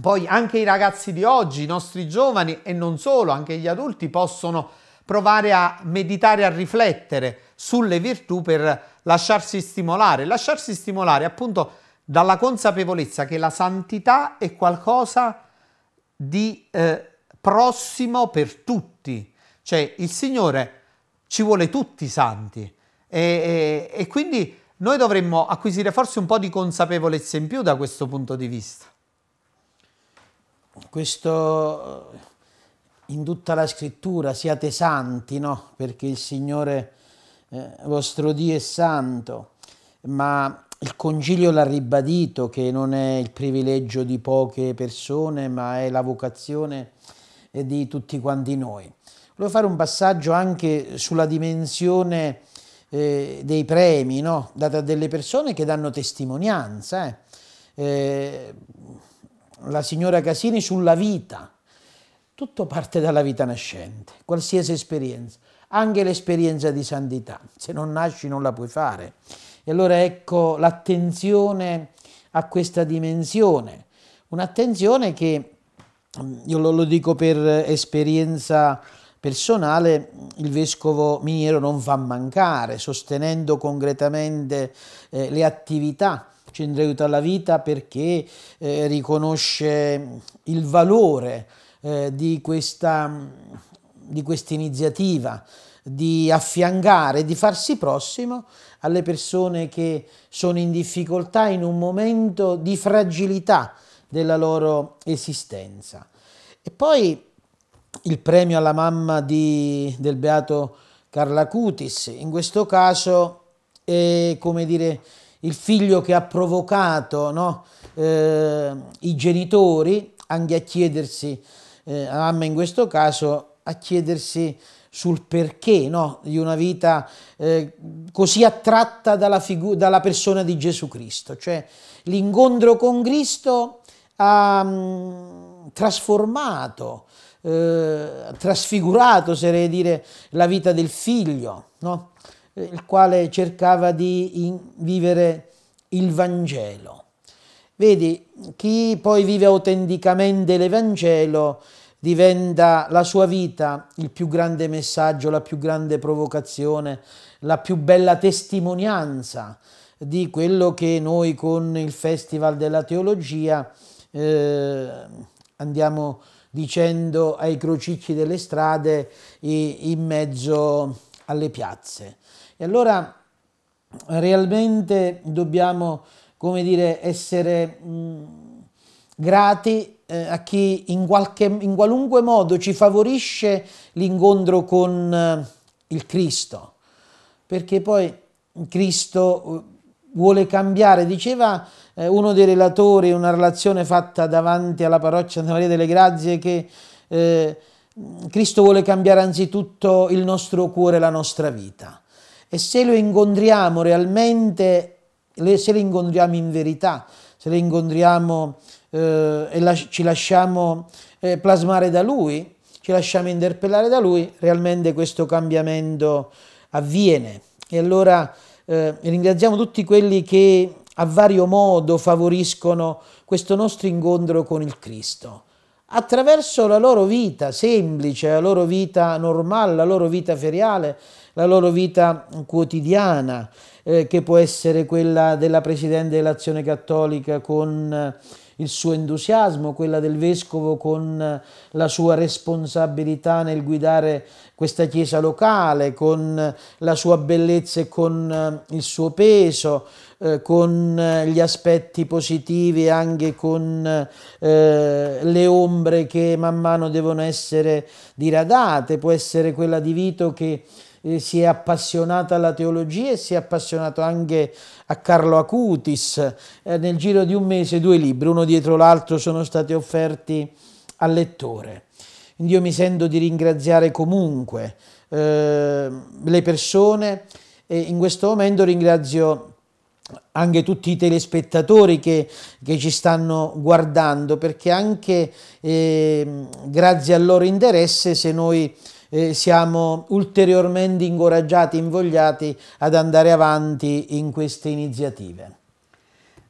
poi anche i ragazzi di oggi, i nostri giovani e non solo, anche gli adulti possono provare a meditare, a riflettere sulle virtù per lasciarsi stimolare, lasciarsi stimolare appunto dalla consapevolezza che la santità è qualcosa di eh, prossimo per tutti, cioè il Signore ci vuole tutti santi e, e, e quindi noi dovremmo acquisire forse un po' di consapevolezza in più da questo punto di vista questo eh, in tutta la scrittura, siate santi, no? perché il Signore eh, vostro Dio è santo, ma il Concilio l'ha ribadito che non è il privilegio di poche persone, ma è la vocazione di tutti quanti noi. Volevo fare un passaggio anche sulla dimensione eh, dei premi, no? data a delle persone che danno testimonianza. Eh. eh la signora Casini sulla vita. Tutto parte dalla vita nascente, qualsiasi esperienza, anche l'esperienza di santità. Se non nasci non la puoi fare. E allora ecco l'attenzione a questa dimensione, un'attenzione che, mm, io lo, dico per esperienza personale, il vescovo Miniero non fa mancare, sostenendo concretamente eh, le attività ci aiuta alla vita perché eh, riconosce il valore eh, di, questa, di questa iniziativa di affiancare, di farsi prossimo alle persone che sono in difficoltà in un momento di fragilità della loro esistenza. E poi il premio alla mamma di, del beato Carla Cutis, in questo caso è come dire il figlio che ha provocato no, eh, i genitori anche a chiedersi, eh, la mamma in questo caso, a chiedersi sul perché no, di una vita eh, così attratta dalla, dalla, persona di Gesù Cristo. Cioè l'incontro con Cristo ha mh, mm, trasformato, eh, trasfigurato, se dire, la vita del figlio. No? il quale cercava di vivere il Vangelo. Vedi, chi poi vive autenticamente l'Evangelo diventa la sua vita il più grande messaggio, la più grande provocazione, la più bella testimonianza di quello che noi con il Festival della Teologia eh, andiamo dicendo ai crocicchi delle strade e in mezzo alle piazze. E allora realmente dobbiamo, come dire, essere mh, mm, grati eh, a chi in, qualche, in, qualunque modo ci favorisce l'incontro con eh, il Cristo, perché poi Cristo eh, vuole cambiare, diceva eh, uno dei relatori, una relazione fatta davanti alla parrocchia Santa Maria delle Grazie che eh, Cristo vuole cambiare anzitutto il nostro cuore, la nostra vita. E se lo incontriamo realmente, se lo incontriamo in verità, se lo incontriamo eh, e la, ci lasciamo eh, plasmare da lui, ci lasciamo interpellare da lui, realmente questo cambiamento avviene. E allora eh, ringraziamo tutti quelli che a vario modo favoriscono questo nostro incontro con il Cristo attraverso la loro vita semplice, la loro vita normale, la loro vita feriale, la loro vita quotidiana, eh, che può essere quella della Presidente dell'Azione Cattolica con eh, il suo entusiasmo, quella del Vescovo con eh, la sua responsabilità nel guidare questa Chiesa locale, con eh, la sua bellezza e con il suo peso, con gli aspetti positivi e anche con eh, le ombre che man mano devono essere diradate, può essere quella di Vito che eh, si è appassionata alla teologia e si è appassionato anche a Carlo Acutis. Eh, nel giro di un mese due libri, uno dietro l'altro, sono stati offerti al lettore. Quindi io mi sento di ringraziare comunque eh, le persone e in questo momento ringrazio anche tutti i telespettatori che, che, ci stanno guardando, perché anche eh, grazie al loro interesse, se noi eh, siamo ulteriormente incoraggiati, invogliati ad andare avanti in queste iniziative.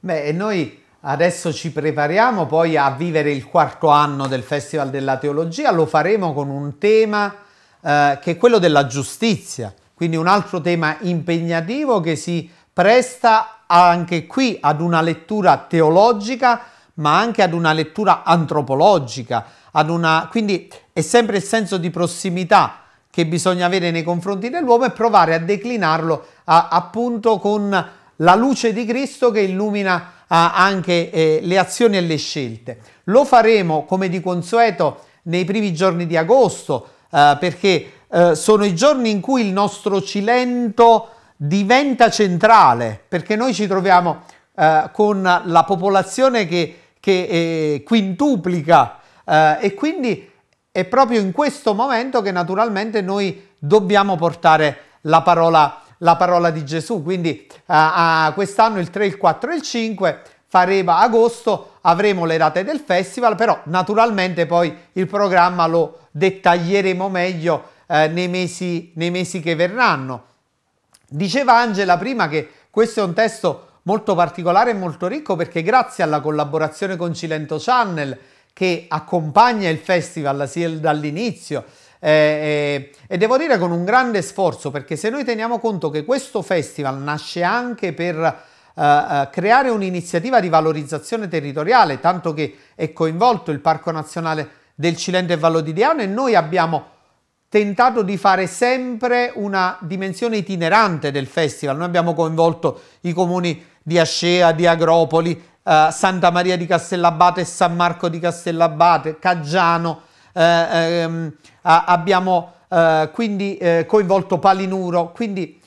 Beh, e noi Adesso ci prepariamo poi a vivere il quarto anno del Festival della Teologia, lo faremo con un tema eh, che è quello della giustizia, quindi un altro tema impegnativo che si presta anche qui ad una lettura teologica, ma anche ad una lettura antropologica, ad una, quindi è sempre il senso di prossimità che bisogna avere nei confronti dell'uomo e provare a declinarlo a, appunto con la luce di Cristo che illumina a, anche eh, le azioni e le scelte. Lo faremo come di consueto nei primi giorni di agosto eh, perché eh, sono i giorni in cui il nostro Cilento diventa centrale perché noi ci troviamo eh, con la popolazione che, che eh, quintuplica eh, e quindi è proprio in questo momento che naturalmente noi dobbiamo portare la parola, la parola di Gesù. Quindi uh, quest'anno il 3, il 4 e il 5 faremo agosto, avremo le date del festival, però naturalmente poi il programma lo dettaglieremo meglio eh, nei, mesi, nei mesi che verranno. Diceva Angela prima che questo è un testo molto particolare e molto ricco perché grazie alla collaborazione con Cilento Channel, che accompagna il festival dall'inizio eh, eh, e devo dire con un grande sforzo perché se noi teniamo conto che questo festival nasce anche per eh, eh, creare un'iniziativa di valorizzazione territoriale, tanto che è coinvolto il Parco Nazionale del Cilento e Vallo di Diano e noi abbiamo tentato di fare sempre una dimensione itinerante del festival. Noi abbiamo coinvolto i comuni di Ascea, di Agropoli, eh, Santa Maria di Castellabate e San Marco di Castellabate, Caggiano, eh, ehm, a, abbiamo eh, quindi coinvolto Palinuro, quindi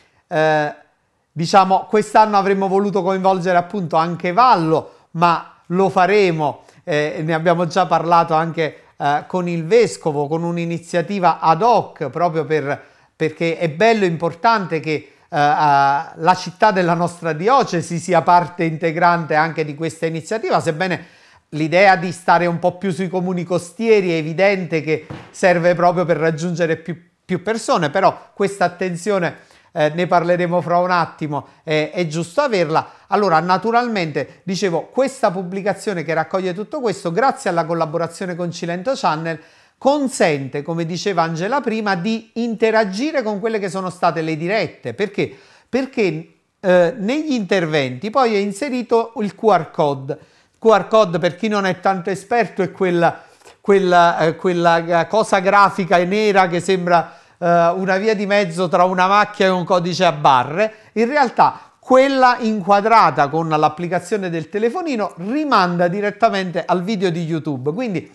diciamo quest'anno avremmo voluto coinvolgere appunto anche Vallo, ma lo faremo, ne abbiamo già parlato anche con il vescovo, con un'iniziativa ad hoc proprio per, perché è bello e importante che eh, la città della nostra diocesi sia parte integrante anche di questa iniziativa, sebbene l'idea di stare un po' più sui comuni costieri è evidente che serve proprio per raggiungere più, più persone, però questa attenzione eh, ne parleremo fra un attimo, eh, è giusto averla. Allora, naturalmente, dicevo, questa pubblicazione che raccoglie tutto questo, grazie alla collaborazione con Cilento Channel, consente, come diceva Angela prima, di interagire con quelle che sono state le dirette. Perché? Perché eh, negli interventi poi è inserito il QR code. QR code, per chi non è tanto esperto, è quella, quella, eh, quella eh, cosa grafica e nera che sembra eh, una via di mezzo tra una macchia e un codice a barre. In realtà quella inquadrata con l'applicazione del telefonino rimanda direttamente al video di YouTube. Quindi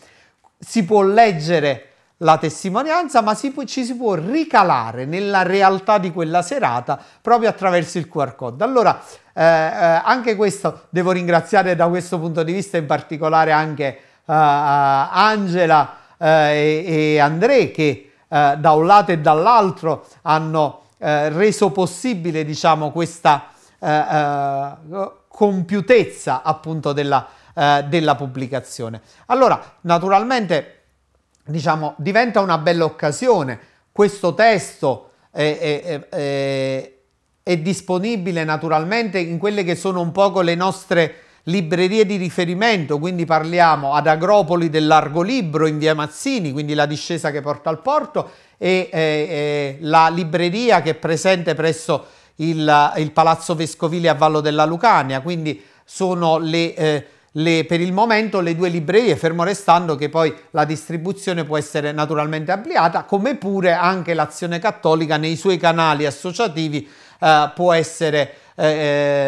si può leggere la testimonianza, ma si può, ci si può ricalare nella realtà di quella serata proprio attraverso il QR code. Allora, eh, eh, anche questo devo ringraziare da questo punto di vista, in particolare anche eh, eh Angela eh, e, e André che eh, da un lato e dall'altro hanno reso possibile, diciamo, questa compiutezza appunto della eh, della pubblicazione. Allora, naturalmente, diciamo, diventa una bella occasione. Questo testo è, è, è, è disponibile naturalmente in quelle che sono un poco le nostre librerie di riferimento, quindi parliamo ad Agropoli dell'Argo Libro in via Mazzini, quindi la discesa che porta al porto, e eh, eh, la libreria che è presente presso il, il Palazzo Vescovile a Vallo della Lucania, quindi sono le eh, le, per il momento le due librerie, fermo restando che poi la distribuzione può essere naturalmente ampliata, come pure anche l'Azione Cattolica nei suoi canali associativi eh, può essere eh,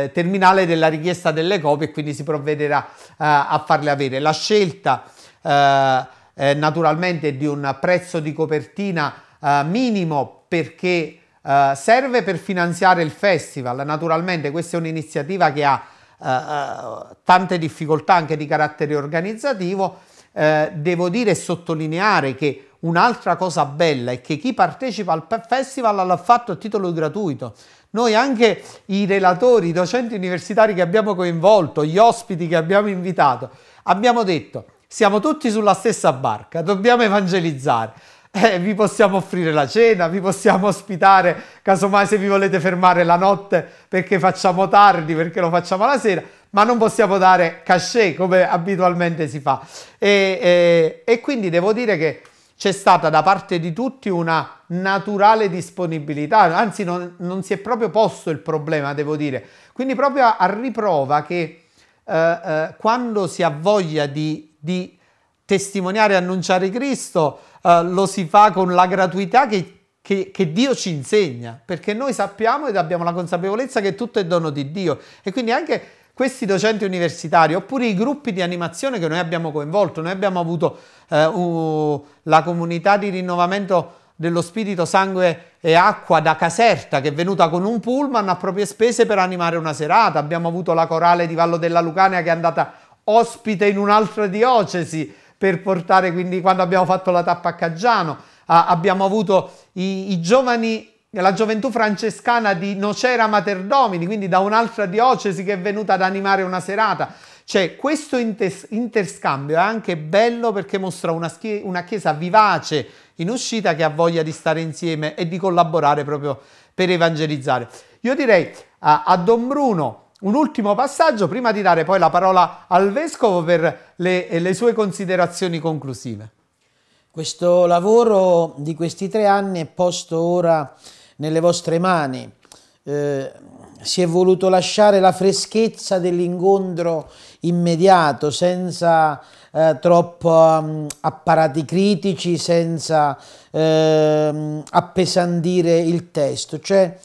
eh terminale della richiesta delle copie e quindi si provvederà eh, a farle avere. La scelta eh, naturalmente di un prezzo di copertina eh, minimo perché serve per finanziare il festival, naturalmente questa è un'iniziativa che ha eh, eh, tante difficoltà anche di carattere organizzativo, eh, devo dire e sottolineare che Un'altra cosa bella è che chi partecipa al festival l'ha fatto a titolo gratuito. Noi anche i relatori, i docenti universitari che abbiamo coinvolto, gli ospiti che abbiamo invitato, abbiamo detto siamo tutti sulla stessa barca, dobbiamo evangelizzare eh, vi possiamo offrire la cena, vi possiamo ospitare, casomai se vi volete fermare la notte perché facciamo tardi, perché lo facciamo la sera, ma non possiamo dare cachet come abitualmente si fa. E, e, e quindi devo dire che c'è stata da parte di tutti una naturale disponibilità, anzi non, non si è proprio posto il problema, devo dire. Quindi proprio a, a riprova che eh, eh, quando si ha voglia di, di testimoniare e annunciare Cristo, eh, lo si fa con la gratuità che, che, che, Dio ci insegna, perché noi sappiamo ed abbiamo la consapevolezza che tutto è dono di Dio e quindi anche questi docenti universitari oppure i gruppi di animazione che noi abbiamo coinvolto, noi abbiamo avuto uh, uh, la comunità di rinnovamento dello spirito sangue e acqua da Caserta che è venuta con un pullman a proprie spese per animare una serata, abbiamo avuto la corale di Vallo della Lucania che è andata ospite in un'altra diocesi, per portare quindi quando abbiamo fatto la tappa a Caggiano, a, abbiamo avuto i, i giovani la gioventù francescana di Nocera Materdomini quindi da un'altra diocesi che è venuta ad animare una serata. Cioè, questo inter- interscambio è anche bello perché mostra una, una, chiesa vivace in uscita che ha voglia di stare insieme e di collaborare proprio per evangelizzare. Io direi a, a Don Bruno un ultimo passaggio prima di dare poi la parola al vescovo per le, le sue considerazioni conclusive. Questo lavoro di questi tre anni è posto ora nelle vostre mani. Eh, si è voluto lasciare la freschezza dell'incontro immediato, senza eh, troppo um, apparati critici, senza eh, appesantire il testo. Cioè,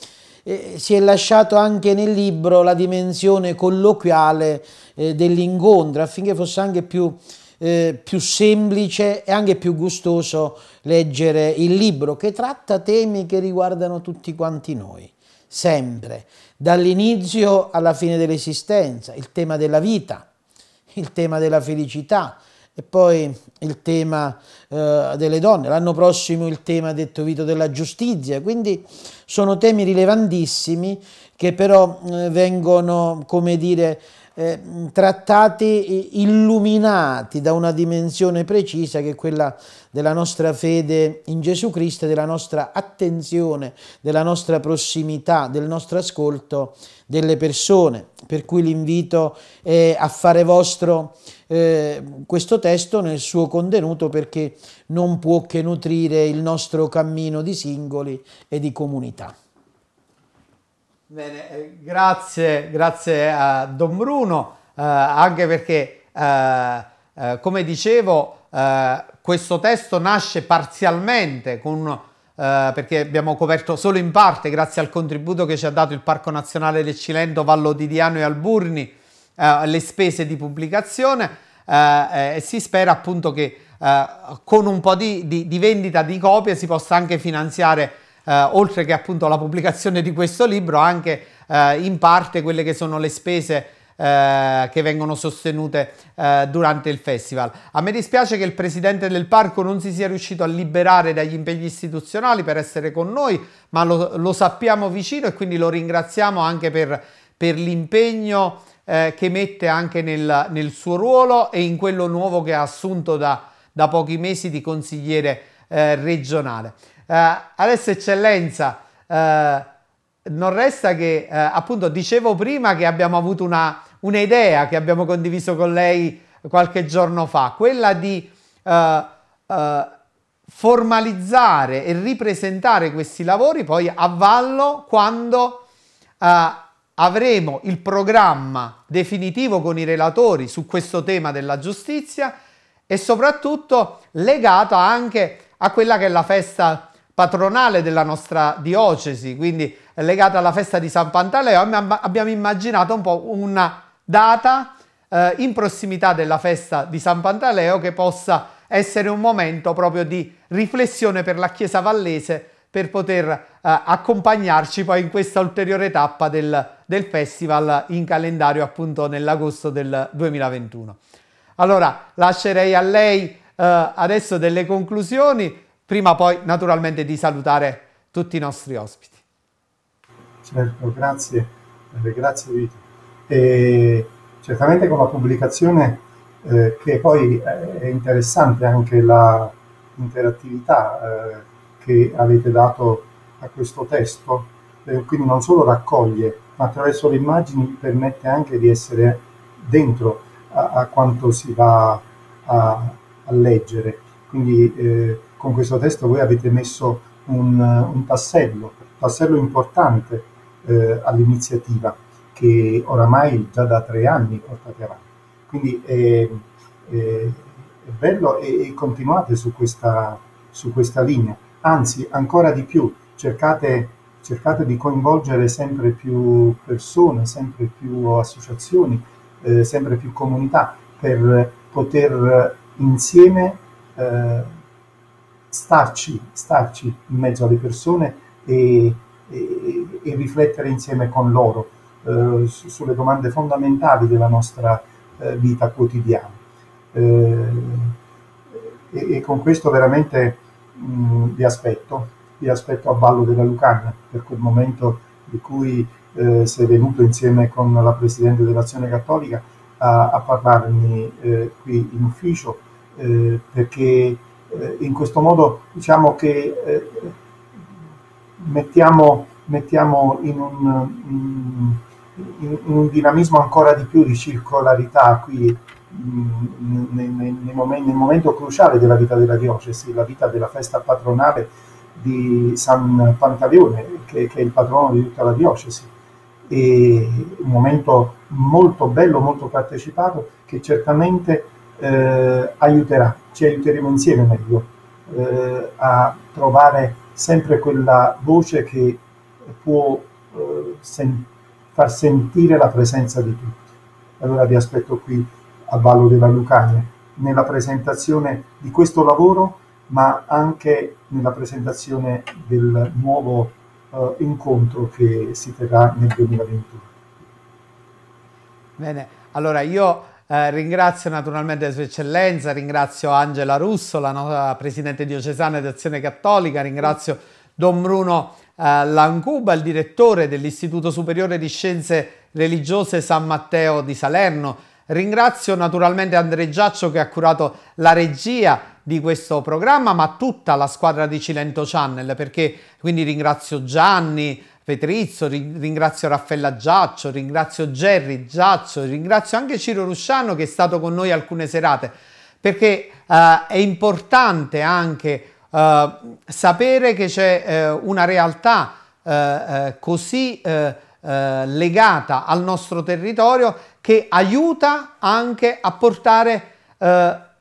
eh, si è lasciato anche nel libro la dimensione colloquiale eh, dell'incontro affinché fosse anche più, eh, più semplice e anche più gustoso leggere il libro che tratta temi che riguardano tutti quanti noi, sempre, dall'inizio alla fine dell'esistenza, il tema della vita, il tema della felicità, e poi il tema eh, delle donne, l'anno prossimo il tema detto Vito della giustizia, quindi sono temi rilevantissimi che però eh, vengono, come dire, eh, trattati illuminati da una dimensione precisa che è quella della nostra fede in Gesù Cristo, della nostra attenzione, della nostra prossimità, del nostro ascolto delle persone. Per cui l'invito è a fare vostro eh, questo testo nel suo contenuto perché non può che nutrire il nostro cammino di singoli e di comunità. Bene, eh, grazie, grazie a Don Bruno, eh, anche perché, eh, eh come dicevo, questo testo nasce parzialmente con... Uh, perché abbiamo coperto solo in parte grazie al contributo che ci ha dato il Parco Nazionale del Cilento, Vallo di Diano e Alburni eh, le spese di pubblicazione eh, eh, e si spera appunto che eh, con un po' di, di, di, vendita di copie si possa anche finanziare oltre che appunto la pubblicazione di questo libro anche in parte quelle che sono le spese che vengono sostenute durante il festival. A me dispiace che il presidente del parco non si sia riuscito a liberare dagli impegni istituzionali per essere con noi, ma lo, lo sappiamo vicino e quindi lo ringraziamo anche per, per l'impegno eh, che mette anche nel, nel, suo ruolo e in quello nuovo che ha assunto da, da pochi mesi di consigliere eh, regionale. Eh, adesso eccellenza, eh, non resta che eh, appunto dicevo prima che abbiamo avuto una, un'idea che abbiamo condiviso con lei qualche giorno fa, quella di eh, formalizzare e ripresentare questi lavori poi a vallo quando uh, avremo il programma definitivo con i relatori su questo tema della giustizia e soprattutto legato anche a quella che è la festa patronale della nostra diocesi, quindi legata alla festa di San Pantaleo, abbiamo immaginato un po' una data eh, in prossimità della festa di San Pantaleo che possa essere un momento proprio di riflessione per la Chiesa Vallese per poter eh, accompagnarci poi in questa ulteriore tappa del del festival in calendario appunto nell'agosto del 2021. Allora lascerei a lei eh, adesso delle conclusioni, prima poi naturalmente di salutare tutti i nostri ospiti. Certo, grazie, eh, grazie Vito. E certamente con la pubblicazione eh, che poi eh, è interessante anche la interattività eh, che avete dato a questo testo, eh, quindi non solo raccoglie attraverso le immagini permette anche di essere dentro a, a quanto si va a, a leggere. Quindi eh, con questo testo voi avete messo un, un tassello, un tassello importante eh, all'iniziativa che oramai già da tre anni portate avanti. Quindi è, è, è bello e, e continuate su questa, su questa linea, anzi ancora di più cercate cercate di coinvolgere sempre più persone, sempre più associazioni, eh, sempre più comunità per poter insieme eh, starci, starci in mezzo alle persone e, e, e riflettere insieme con loro eh, su, sulle domande fondamentali della nostra eh, vita quotidiana. Eh, e, e, con questo veramente mh, mm, vi aspetto vi aspetto a Ballo della Lucania, per quel momento di cui eh, sei venuto insieme con la Presidente dell'Azione Cattolica a, a parlarmi eh, qui in ufficio, eh, perché eh, in questo modo diciamo che eh, mettiamo, mettiamo in, un, in, in, un, dinamismo ancora di più di circolarità qui mm, nel, nel momento cruciale della vita della diocesi, la vita della festa patronale di San Pantaleone, che, che, è il patrono di tutta la diocesi. E un momento molto bello, molto partecipato, che certamente eh, aiuterà, ci aiuteremo insieme meglio, eh, a trovare sempre quella voce che può eh, sen- far sentire la presenza di tutti. Allora vi aspetto qui a Vallo della Lucania nella presentazione di questo lavoro ma anche nella presentazione del nuovo eh, incontro che si terrà nel 2021. Bene, allora io eh, ringrazio naturalmente Sua Eccellenza, ringrazio Angela Russo, la nostra Presidente diocesana di Azione Cattolica, ringrazio Don Bruno eh, Lancuba, il direttore dell'Istituto Superiore di Scienze Religiose San Matteo di Salerno, ringrazio naturalmente Andre Giaccio che ha curato la regia, di questo programma, ma tutta la squadra di Cilento Channel, perché quindi ringrazio Gianni, Petrizzo, ringrazio Raffaella Giaccio, ringrazio Gerry Giaccio, ringrazio anche Ciro Rusciano che è stato con noi alcune serate, perché eh, è importante anche eh, sapere che c'è eh, una realtà eh, eh, così eh, legata al nostro territorio che aiuta anche a portare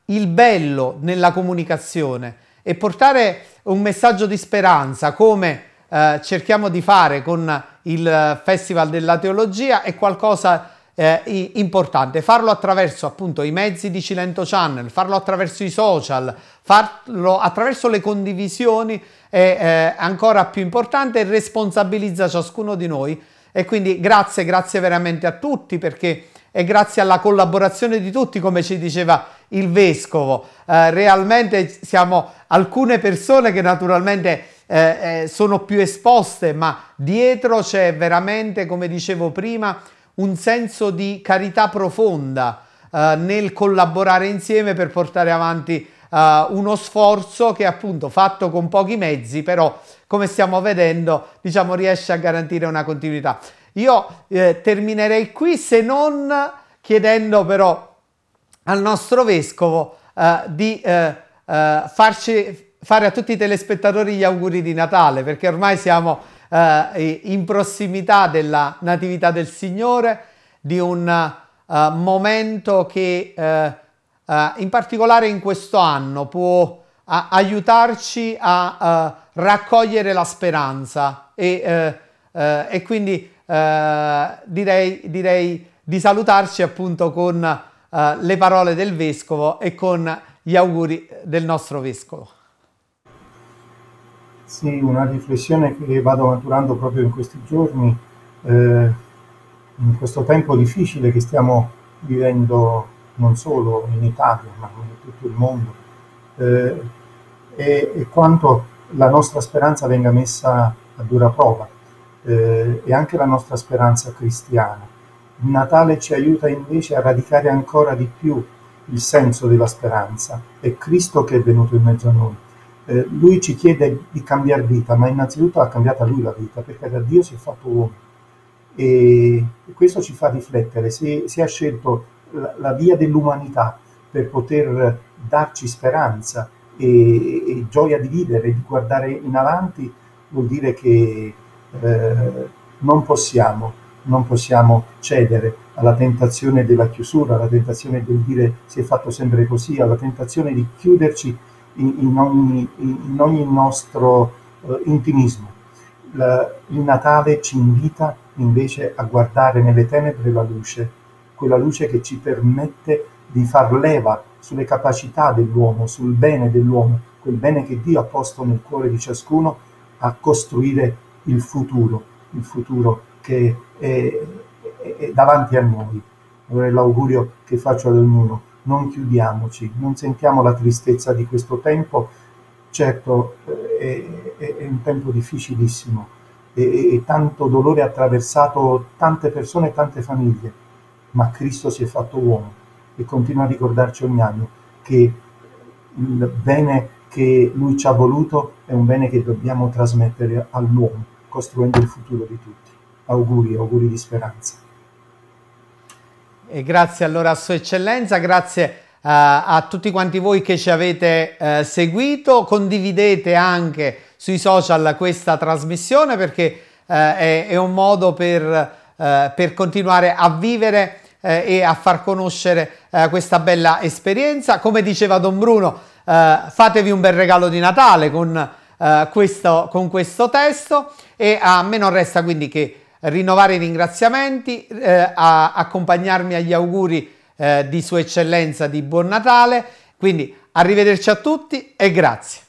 il bello nella comunicazione e portare un messaggio di speranza come eh, cerchiamo di fare con il Festival della Teologia è qualcosa eh, importante. Farlo attraverso appunto i mezzi di Cilento Channel, farlo attraverso i social, farlo attraverso le condivisioni è eh, ancora più importante e responsabilizza ciascuno di noi. E quindi grazie, grazie veramente a tutti perché è grazie alla collaborazione di tutti, come ci diceva il vescovo. Eh, realmente siamo alcune persone che naturalmente eh, eh, sono più esposte, ma dietro c'è veramente, come dicevo prima, un senso di carità profonda eh, nel collaborare insieme per portare avanti eh, uno sforzo che appunto fatto con pochi mezzi, però come stiamo vedendo, diciamo, riesce a garantire una continuità. Io eh, terminerei qui se non chiedendo però al nostro vescovo eh, di eh, eh, farci fare a tutti i telespettatori gli auguri di Natale perché ormai siamo eh, in prossimità della Natività del Signore, di un eh, momento che in particolare in questo anno può a aiutarci a uh, raccogliere la speranza e, uh, uh, e quindi direi, direi, di salutarci appunto con eh, le parole del vescovo e con gli auguri del nostro vescovo. Sì, una riflessione che vado maturando proprio in questi giorni, eh, in questo tempo difficile che stiamo vivendo non solo in Italia ma in tutto il mondo, eh, e, e quanto la nostra speranza venga messa a dura prova eh, e anche la nostra speranza cristiana. Natale ci aiuta invece a radicare ancora di più il senso della speranza. È Cristo che è venuto in mezzo a noi. Eh, lui ci chiede di cambiare vita, ma innanzitutto ha cambiato lui la vita, perché da Dio si è fatto uomo. E questo ci fa riflettere se, si è scelto la, la via dell'umanità per poter darci speranza e, e, gioia di vivere, di guardare in avanti, vuol dire che eh, non possiamo non possiamo cedere alla tentazione della chiusura, alla tentazione del dire si è fatto sempre così, alla tentazione di chiuderci in, in, ogni, in ogni, nostro eh, intimismo. La, il Natale ci invita invece a guardare nelle tenebre la luce, quella luce che ci permette di far leva sulle capacità dell'uomo, sul bene dell'uomo, quel bene che Dio ha posto nel cuore di ciascuno a costruire il futuro, il futuro che è, è, è davanti a noi. È l'augurio che faccio ad ognuno. Non chiudiamoci, non sentiamo la tristezza di questo tempo. Certo, eh, è, è un tempo difficilissimo e tanto dolore ha attraversato tante persone e tante famiglie, ma Cristo si è fatto uomo e continua a ricordarci ogni anno che il bene che Lui ci ha voluto è un bene che dobbiamo trasmettere all'uomo, costruendo il futuro di tutti auguri, auguri di speranza. E grazie allora a Sua Eccellenza, grazie eh, a tutti quanti voi che ci avete eh, seguito, condividete anche sui social questa trasmissione perché eh, è, è, un modo per, eh, per continuare a vivere eh, e a far conoscere eh, questa bella esperienza. Come diceva Don Bruno, fatevi un bel regalo di Natale con, questo, con questo testo e a me non resta quindi che rinnovare i ringraziamenti, eh, accompagnarmi agli auguri eh, di Sua Eccellenza di Buon Natale. Quindi arrivederci a tutti e grazie.